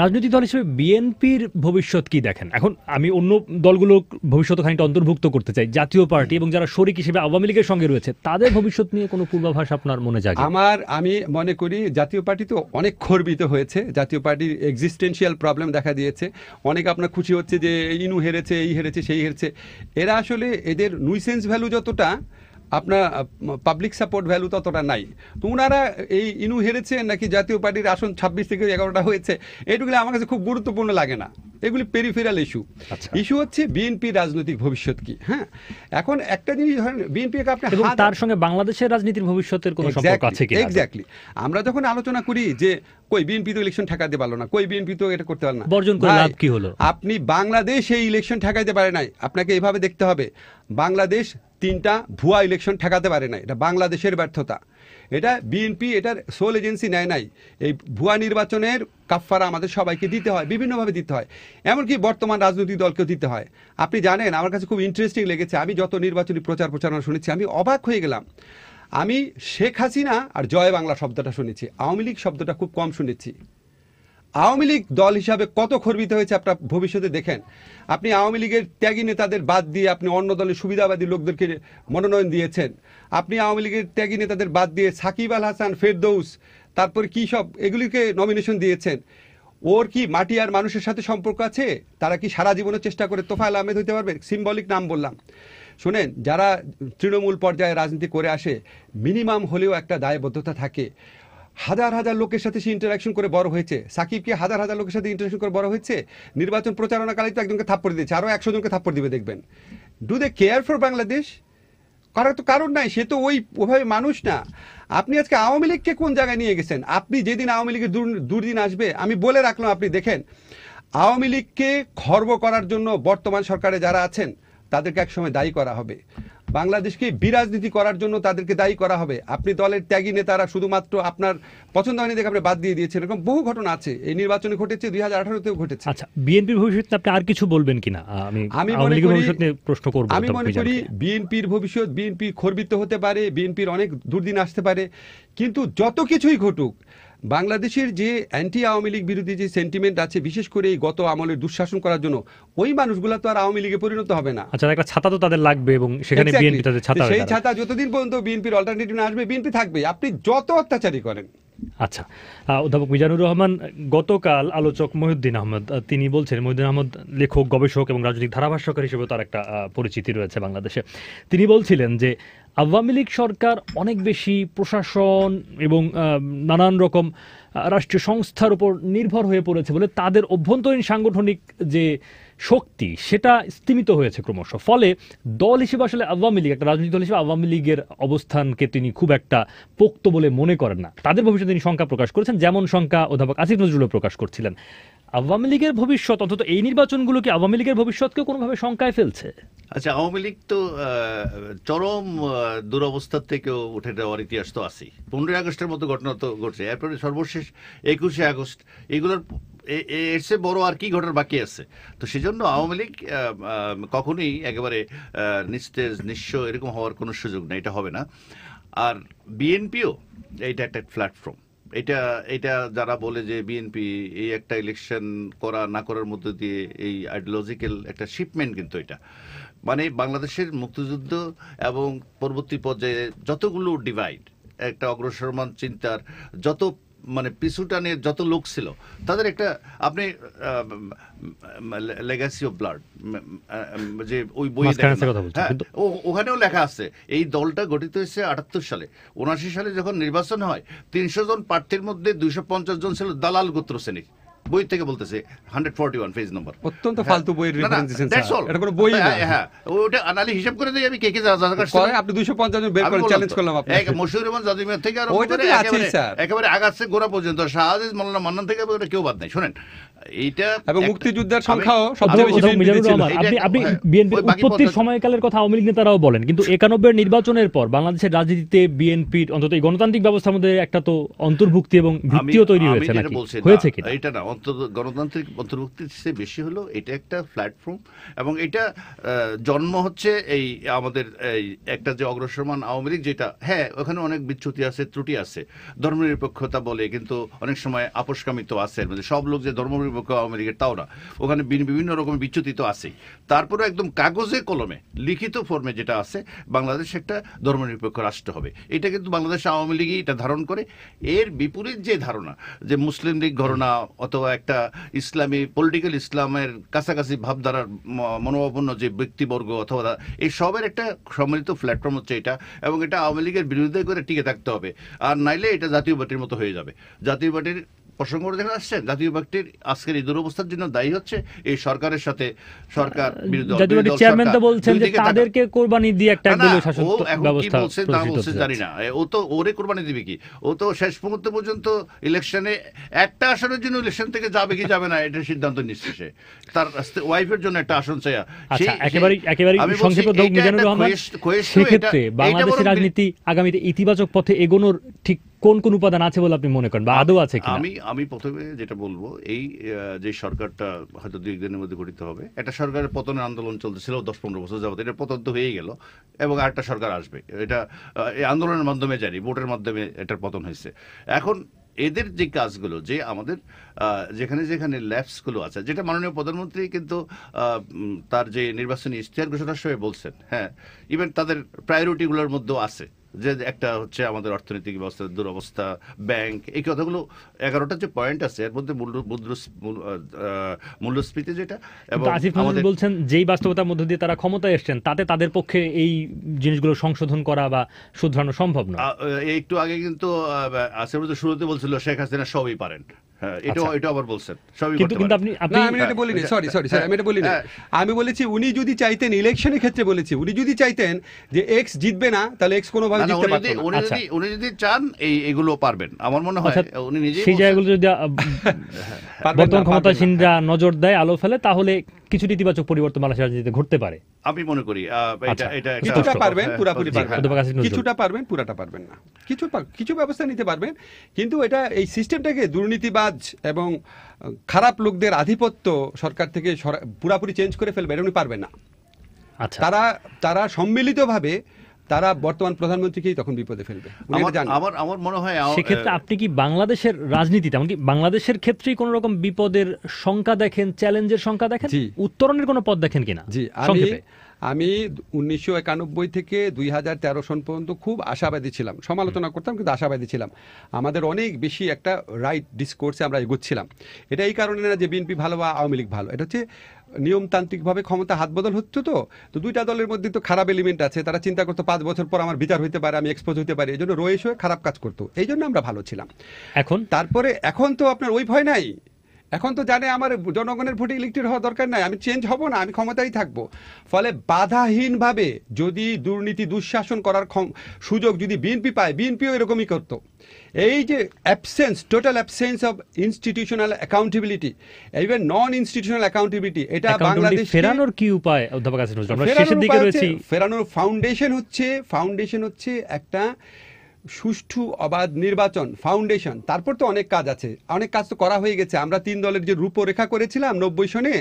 রাজনৈতিক দল হিসেবে বিএনপির ভবিষ্যৎ কি দেখেন এখন আমি অন্য দলগুলো ভবিষ্যৎ খানিকটা অন্তর্ভুক্ত করতে চাই জাতীয় পার্টি এবং যারা শরিক হিসেবে আওয়ামী লীগের সঙ্গে রয়েছে তাদের ভবিষ্যৎ নিয়ে কোনো পূর্বাভাস আপনার মনে যায় আমার আমি মনে করি জাতীয় পার্টি তো অনেক খর্বিত হয়েছে জাতীয় পার্টির এক্সিস্টেন্সিয়াল প্রবলেম দেখা দিয়েছে অনেক আপনার খুশি হচ্ছে যে ইনু হেরেছে এই হেরেছে সেই হেরেছে এরা আসলে এদের নুইসেন্স ভ্যালু যতটা আপনার পাবলিক সাপোর্ট ভ্যালু ততটা নাই তো ওনারা এই ইনু হেরেছে নাকি জাতীয় পার্টির আসন ছাব্বিশ থেকে এগারোটা হয়েছে এইটুকুলি আমার কাছে খুব গুরুত্বপূর্ণ লাগে না এগুলি পেরিফেরাল ইস্যু ইস্যু হচ্ছে বিএনপি রাজনৈতিক ভবিষ্যৎ কি হ্যাঁ এখন একটা জিনিস ধরেন বিএনপি আপনি তার সঙ্গে বাংলাদেশের রাজনীতির ভবিষ্যতের কোনো সম্পর্ক আছে কি এক্স্যাক্টলি আমরা যখন আলোচনা করি যে কই বিএনপি তো ইলেকশন ঠেকাতে পারলো না কই বিএনপি তো এটা করতে পারলো না বর্জন করে লাভ কি হলো আপনি বাংলাদেশ এই ইলেকশন ঠেকাইতে পারে নাই আপনাকে এইভাবে দেখতে হবে বাংলাদেশ তিনটা ভুয়া ইলেকশন ঠেকাতে পারে নাই এটা বাংলাদেশের ব্যর্থতা এটা বিএনপি এটার সোল এজেন্সি নেয় নাই এই ভুয়া নির্বাচনের কাফফারা আমাদের সবাইকে দিতে হয় বিভিন্নভাবে দিতে হয় এমনকি বর্তমান রাজনৈতিক দলকেও দিতে হয় আপনি জানেন আমার কাছে খুব ইন্টারেস্টিং লেগেছে আমি যত নির্বাচনী প্রচার প্রচারণা শুনেছি আমি অবাক হয়ে গেলাম আমি শেখ হাসিনা আর জয় বাংলা শব্দটা শুনেছি আওয়ামী লীগ শব্দটা খুব কম শুনেছি আওয়ামী লীগ দল হিসাবে কত খর্বিত হয়েছে আপনার ভবিষ্যতে দেখেন আপনি আওয়ামী লীগের ত্যাগী নেতাদের বাদ দিয়ে আপনি অন্য দলের সুবিধাবাদী লোকদেরকে মনোনয়ন দিয়েছেন আপনি আওয়ামী লীগের ত্যাগী নেতাদের বাদ দিয়ে সাকিব আল হাসান ফেরদৌস তারপর কি সব এগুলিকে নমিনেশন দিয়েছেন ওর কি মাটি আর মানুষের সাথে সম্পর্ক আছে তারা কি সারা জীবনের চেষ্টা করে তোফায়ল আহমেদ হইতে পারবে সিম্বলিক নাম বললাম শুনেন যারা তৃণমূল পর্যায়ে রাজনীতি করে আসে মিনিমাম হলেও একটা দায়বদ্ধতা থাকে হাজার হাজার লোকের সাথে সে ইন্টারাকশন করে বড় হয়েছে সাকিবকে হাজার হাজার লোকের সাথে ইন্টারাকশন করে বড় হয়েছে নির্বাচন কালে তো একজনকে থাপ্পড় দিয়েছে আরও একশো জনকে থাপ্পড় দিবে দেখবেন do they care for Bangladesh করার তো কারণ নাই সে তো ওই ওভাবে মানুষ না আপনি আজকে আওয়ামী লীগকে কোন জায়গায় নিয়ে গেছেন আপনি যেদিন আওয়ামী লীগের দুর্দিন আসবে আমি বলে রাখলাম আপনি দেখেন আওয়ামী লীগকে খর্ব করার জন্য বর্তমান সরকারে যারা আছেন তাদেরকে একসময় দায়ী করা হবে বাংলাদেশকে বিরাজনীতি করার জন্য তাদেরকে দায়ী করা হবে আপনি দলের ত্যাগী নেতারা শুধুমাত্র আপনার পছন্দ হয়নি দেখে আপনি বাদ দিয়ে দিয়েছেন এরকম বহু ঘটনা আছে এই নির্বাচনে ঘটেছে দুই হাজার আঠারোতেও ঘটেছে আচ্ছা বিএনপির ভবিষ্যৎ আপনি আর কিছু বলবেন কিনা আমি মনে করি প্রশ্ন করব আমি মনে করি বিএনপির ভবিষ্যৎ বিএনপি খর্বিত হতে পারে বিএনপির অনেক দুর্দিন আসতে পারে কিন্তু যত কিছুই ঘটুক বাংলাদেশের যে অ্যান্টি আওয়ামী লীগ বিরোধী যে সেন্টিমেন্ট আছে বিশেষ করে এই গত আমলের দুঃশাসন করার জন্য ওই মানুষগুলো তো আর আওয়ামী লীগে পরিণত হবে না আচ্ছা একটা ছাতা তো তাদের লাগবে এবং সেখানে বিএনপি তাদের ছাতা সেই ছাতা যতদিন পর্যন্ত বিএনপির অল্টারনেটিভ না আসবে বিএনপি থাকবে আপনি যত অত্যাচারই করেন আচ্ছা অধ্যাপক মিজানুর রহমান গতকাল আলোচক মহিউদ্দিন আহমদ তিনি বলছেন মহিউদ্দিন আহমদ লেখক গবেষক এবং রাজনৈতিক ধারাভাষ্যকার হিসেবে তার একটা পরিচিতি রয়েছে বাংলাদেশে তিনি বলছিলেন যে আওয়ামী লীগ সরকার অনেক বেশি প্রশাসন এবং নানান রকম রাষ্ট্রীয় সংস্থার উপর নির্ভর হয়ে পড়েছে বলে তাদের অভ্যন্তরীণ সাংগঠনিক যে শক্তি সেটা স্তীমিত হয়েছে ক্রমশ ফলে দল হিসেবে আসলে আওয়ামী লীগ একটা রাজনৈতিক দল হিসেবে আওয়ামী লীগের অবস্থানকে তিনি খুব একটা পোক্ত বলে মনে করেন না তাদের ভবিষ্যতে তিনি শঙ্কা প্রকাশ করেছেন যেমন শঙ্কা অধ্যাপক আসিফ নজরুলও প্রকাশ করছিলেন আওয়ামী লীগের ভবিষ্যৎ অন্তত এই নির্বাচনগুলোকে আওয়ামী লীগের ভবিষ্যৎকে কোনোভাবে শঙ্কায় ফেলছে আচ্ছা আওয়ামী লীগ তো চরম দুরবস্থার থেকেও উঠে যাওয়ার ইতিহাস তো আসি পনেরোই আগস্টের মতো ঘটনা তো ঘটছে এরপরে সর্বশেষ একুশে আগস্ট এগুলোর এর চেয়ে বড় আর কি ঘটনা বাকি আছে তো সেজন্য আওয়ামী লীগ কখনোই একেবারে নিস্তেজ নিঃস্ব এরকম হওয়ার কোনো সুযোগ নেই এটা হবে না আর বিএনপিও এইটা একটা প্ল্যাটফর্ম এটা এটা যারা বলে যে বিএনপি এই একটা ইলেকশন করা না করার মধ্যে দিয়ে এই আইডিওলজিক্যাল একটা শিপমেন্ট কিন্তু এটা মানে বাংলাদেশের মুক্তিযুদ্ধ এবং পরবর্তী পর্যায়ে যতগুলো ডিভাইড একটা অগ্রসরমান চিন্তার যত মানে নিয়ে যত লোক ছিল তাদের একটা আপনি লেগাসি অফ ব্লাড যে ওই বই হ্যাঁ, ওখানেও লেখা আছে এই দলটা গঠিত হয়েছে আটাত্তর সালে উনাশি সালে যখন নির্বাচন হয় তিনশো জন প্রার্থীর মধ্যে দুইশো জন ছিল দালাল গোত্র শ্রেণীর বই থেকে বলতেছে hundred forty one page number অত্যন্ত হ্যাঁ। ফালতু বই কোনো বই হ্যাঁ, হ্যাঁ ওটা আনালি হিসাব করে দিই আমি কে কে করে আপনি 250 জন বের করে চ্যালেঞ্জ করলাম আপনাকে এক মশহুর এবং থেকে আর একেবারে আগাচ্ছে গোড়া পর্যন্ত শাহাজিজ মোল্লা মান্নান থেকে কেউ বাদ নাই শোনেন বেশি একটা এবং এটা প্ল্যাটফর্ম এবং এটা জন্ম হচ্ছে এই আমাদের এই একটা যে অগ্রসরমান আওয়ামী লীগ যেটা হ্যাঁ ওখানে অনেক বিচ্যুতি আছে ত্রুটি আছে ধর্মনিরপেক্ষতা বলে কিন্তু অনেক সময় আপোষকামিত আছে মানে সব লোক যে ধর্ম পক্ষে আওয়ামী লীগের তাও না ওখানে বিভিন্ন রকম বিচ্যুতি তো আছেই তারপরে একদম কাগজে কলমে লিখিত ফর্মে যেটা আছে বাংলাদেশ একটা ধর্মনিরপেক্ষ রাষ্ট্র হবে এটা কিন্তু বাংলাদেশ আওয়ামী লীগই এটা ধারণ করে এর বিপরীত যে ধারণা যে মুসলিম লীগ ঘটনা অথবা একটা ইসলামী পলিটিক্যাল ইসলামের কাছাকাছি ভাবধারার মনোভাবপূর্ণ যে ব্যক্তিবর্গ অথবা এই সবের একটা সম্মিলিত প্ল্যাটফর্ম হচ্ছে এটা এবং এটা আওয়ামী লীগের বিরুদ্ধে করে টিকে থাকতে হবে আর নাইলে এটা জাতীয় পার্টির মতো হয়ে যাবে জাতীয় পার্টির প্রসঙ্গ দেখা যাচ্ছে জাতীয় পার্টির আজকের এই দুরবস্থার জন্য দায়ী হচ্ছে এই সরকারের সাথে সরকার বিরোধী জাতীয় পার্টির চেয়ারম্যান তো বলছেন যে তাদেরকে কোরবানি দিয়ে একটা শাসন ব্যবস্থা বলছে বলছে জানি না ও তো ওরে কোরবানি দিবে কি ও তো শেষ মুহূর্ত পর্যন্ত ইলেকশনে একটা আসনের জন্য ইলেকশন থেকে যাবে কি যাবে না এটা সিদ্ধান্ত নিচ্ছে তার ওয়াইফের জন্য একটা আসন চাই আচ্ছা একেবারে একেবারে সংক্ষেপে মিজানুর রহমান সেক্ষেত্রে বাংলাদেশের রাজনীতি আগামীতে ইতিবাচক পথে এগোনোর ঠিক কোন কোন উপাদান আছে বলে আপনি মনে করেন বা আদৌ আছে আমি আমি প্রথমে যেটা বলবো এই যে সরকারটা হয়তো দুই একদিনের মধ্যে গঠিত হবে একটা সরকারের পতনের আন্দোলন চলতেছিল দশ পনেরো বছর যাবত এটা পতন তো হয়েই গেল এবং আরেকটা সরকার আসবে এটা এই আন্দোলনের মাধ্যমে জানি ভোটের মাধ্যমে এটার পতন হয়েছে এখন এদের যে কাজগুলো যে আমাদের যেখানে যেখানে ল্যাবসগুলো আছে যেটা মাননীয় প্রধানমন্ত্রী কিন্তু তার যে নির্বাচনী ইশতেহার ঘোষণার সময় বলছেন হ্যাঁ ইভেন তাদের প্রায়োরিটিগুলোর মধ্যেও আছে যে একটা হচ্ছে আমাদের অর্থনৈতিক ব্যবস্থা দুরবস্থা ব্যাংক এই কথাগুলো এগারোটা যে পয়েন্ট আছে এর মধ্যে মূল্যস্ফীতি যেটা এবং আসিফ নজরুল বলছেন যেই বাস্তবতার মধ্য দিয়ে তারা ক্ষমতায় এসছেন তাতে তাদের পক্ষে এই জিনিসগুলো সংশোধন করা বা শুধরানো সম্ভব না একটু আগে কিন্তু আসিফ তো শুরুতে বলছিল শেখ হাসিনা সবই পারেন আমি বলেছি উনি যদি চাইতেন ইলেকশনের ক্ষেত্রে বলেছি উনি যদি চাইতেন যে এক্স জিতবে না তাহলে এক্স কোনোভাবে আচ্ছা। উনি যদি চান এই এগুলো পারবেন আমার মনে হয় আচ্ছা, উনি নিজে সেই জায়গাগুলো যদি বর্তমান ক্ষমতাসীনরা নজর দেয় আলো ফেলে তাহলে কিছু ইতিবাচক পরিবর্তন রাজনীতিতে ঘটতে পারে আমি মনে করি আচ্ছা, কিছুটা পারবেন হ্যাঁ, হ্যাঁ, পারবেন হ্যাঁ, কিছুটা পারবেন পুরাটা পারবেন না কিছু কিছু ব্যবস্থা নিতে পারবেন কিন্তু এটা এই সিস্টেমটাকে দুর্নীতিবাজ এবং খারাপ লোকদের আধিপত্য সরকার থেকে পুরাপুরি চেঞ্জ করে এটা উনি পারবেন না তারা তারা তারা সম্মিলিতভাবে তারা বর্তমান প্রধানমন্ত্রীকেই তখন বিপদে ফেলবে আমার আমার মনে হয় সেক্ষেত্রে আপনি কি বাংলাদেশের রাজনীতিতে এমনকি বাংলাদেশের ক্ষেত্রেই কোন রকম বিপদের সংখ্যা দেখেন চ্যালেঞ্জের সংখ্যা দেখেন উত্তরণের কোনো পথ দেখেন কিনা জি আমি আমি উনিশশো একানব্বই থেকে দুই হাজার তেরো সন পর্যন্ত খুব আশাবাদী ছিলাম সমালোচনা করতাম কিন্তু আশাবাদী ছিলাম আমাদের অনেক বেশি একটা রাইট ডিসকোর্সে আমরা এগোচ্ছিলাম এটা এই কারণে না যে বিএনপি ভালো বা আওয়ামী লীগ ভালো এটা হচ্ছে নিয়মতান্ত্রিকভাবে ক্ষমতা হাত বদল হচ্ছে তো তো দুইটা দলের মধ্যে তো খারাপ এলিমেন্ট আছে তারা চিন্তা করতো পাঁচ বছর পর আমার বিচার হইতে পারে আমি এক্সপোজ হইতে পারি এই জন্য রয়ে হয়ে খারাপ কাজ করতো এই জন্য আমরা ভালো ছিলাম এখন তারপরে এখন তো আপনার ওই ভয় নাই এখন তো জানে আমার জনগণের ভোটে ইলেকটেড হওয়া দরকার নাই আমি চেঞ্জ হব না আমি ক্ষমতাই থাকব ফলে বাধাহীনভাবে যদি দুর্নীতি দুঃশাসন করার সুযোগ যদি বিএনপি পায় বিএনপিও এরকমই করতো এই যে absence total absence of institutional accountability even non institutional accountability এটা বাংলাদেশ ফেরানোর কি উপায় অধ্যাপক আসিনুল আমরা শেষের দিকে রয়েছি ফেরানোর ফাউন্ডেশন হচ্ছে ফাউন্ডেশন হচ্ছে একটা সুষ্ঠু অবাধ নির্বাচন ফাউন্ডেশন তারপর তো অনেক কাজ আছে অনেক কাজ তো করা হয়ে গেছে আমরা তিন দলের যে রূপরেখা করেছিলাম নব্বই সনে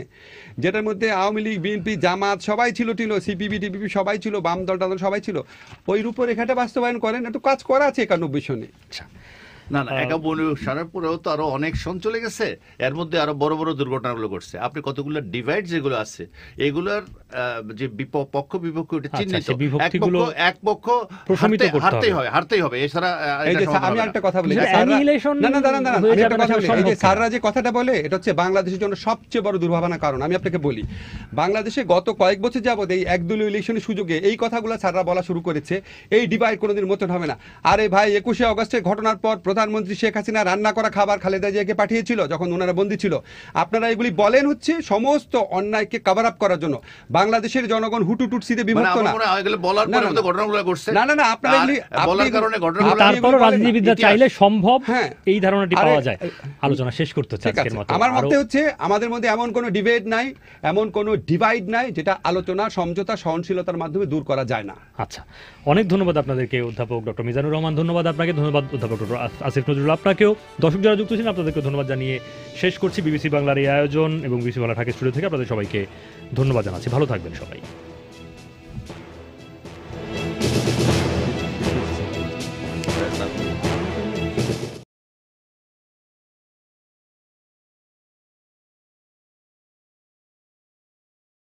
যেটার মধ্যে আওয়ামী লীগ বিএনপি জামাত সবাই ছিল টিল সিপিবি টিপিপি সবাই ছিল বাম দল টাদল সবাই ছিল ওই রূপরেখাটা বাস্তবায়ন করেন একটু কাজ করা আছে একানব্বই সনে আচ্ছা না না একানব্বই সালের পরেও তো আরো অনেক সন চলে গেছে এর মধ্যে আরো বড় বড় দুর্ঘটনাগুলো ঘটছে আপনি কতগুলো ডিভাইড যেগুলো আছে এগুলোর যে পক্ষ বিপক্ষ আচ্ছা, চিহ্নিত এক পক্ষ প্রশমিত করতে হবে হারতেই হবে এছাড়া আমি একটা কথা বলি না না দাঁড়ান দাঁড়ান একটা কথা বলি এই যে স্যাররা যে কথাটা বলে এটা হচ্ছে বাংলাদেশের জন্য সবচেয়ে বড় দুর্ভাবনার কারণ আমি আপনাকে বলি বাংলাদেশে গত কয়েক বছর যাবত এই একদলীয় ইলেকশনের সুযোগে এই কথাগুলো স্যাররা বলা শুরু করেছে এই ডিভাইড কোনোদিন মতন হবে না আরে ভাই একুশে অগস্টের ঘটনার পর প্রধানমন্ত্রী শেখ হাসিনা রান্না করা খাবার খালেদা জিয়াকে পাঠিয়েছিল যখন ওনারা বন্দী ছিল আপনারা এগুলি বলেন হচ্ছে সমস্ত অন্যায়কে কভার আপ করার জন্য বাংলাদেশের জনগণ হুটুটুটসিতে মানে বিমুক্ত না না না না আপনারা রাজনীতিবিদরা চাইলে সম্ভব হ্যাঁ। এই ধারণাটি পাওয়া যায় আলোচনা শেষ করতে আজকের মতো আমার মতে হচ্ছে আমাদের মধ্যে এমন কোনো ডিবেট নাই এমন কোনো ডিভাইড নাই যেটা আলোচনা সমঝোতা সহনশীলতার মাধ্যমে দূর করা যায় না আচ্ছা অনেক ধন্যবাদ আপনাদেরকে অধ্যাপক ডক্টর মিজানুর রহমান ধন্যবাদ আপনাকে ধন্যবাদ অধ্যাপক ডক্টর আসিফ নজরুল আপনাকেও দর্শক যারা যুক্ত ছিলেন আপনাদেরকে ধন্যবাদ জানিয়ে শেষ করছি বিবিসি বাংলার এই আয়োজন এবং বিবিসি বাংলা ঢাকা স্টুডিও থেকে আপনাদের সবাইকে ধন্যবাদ জানাচ্ছি ভালো থাকবেন সবাই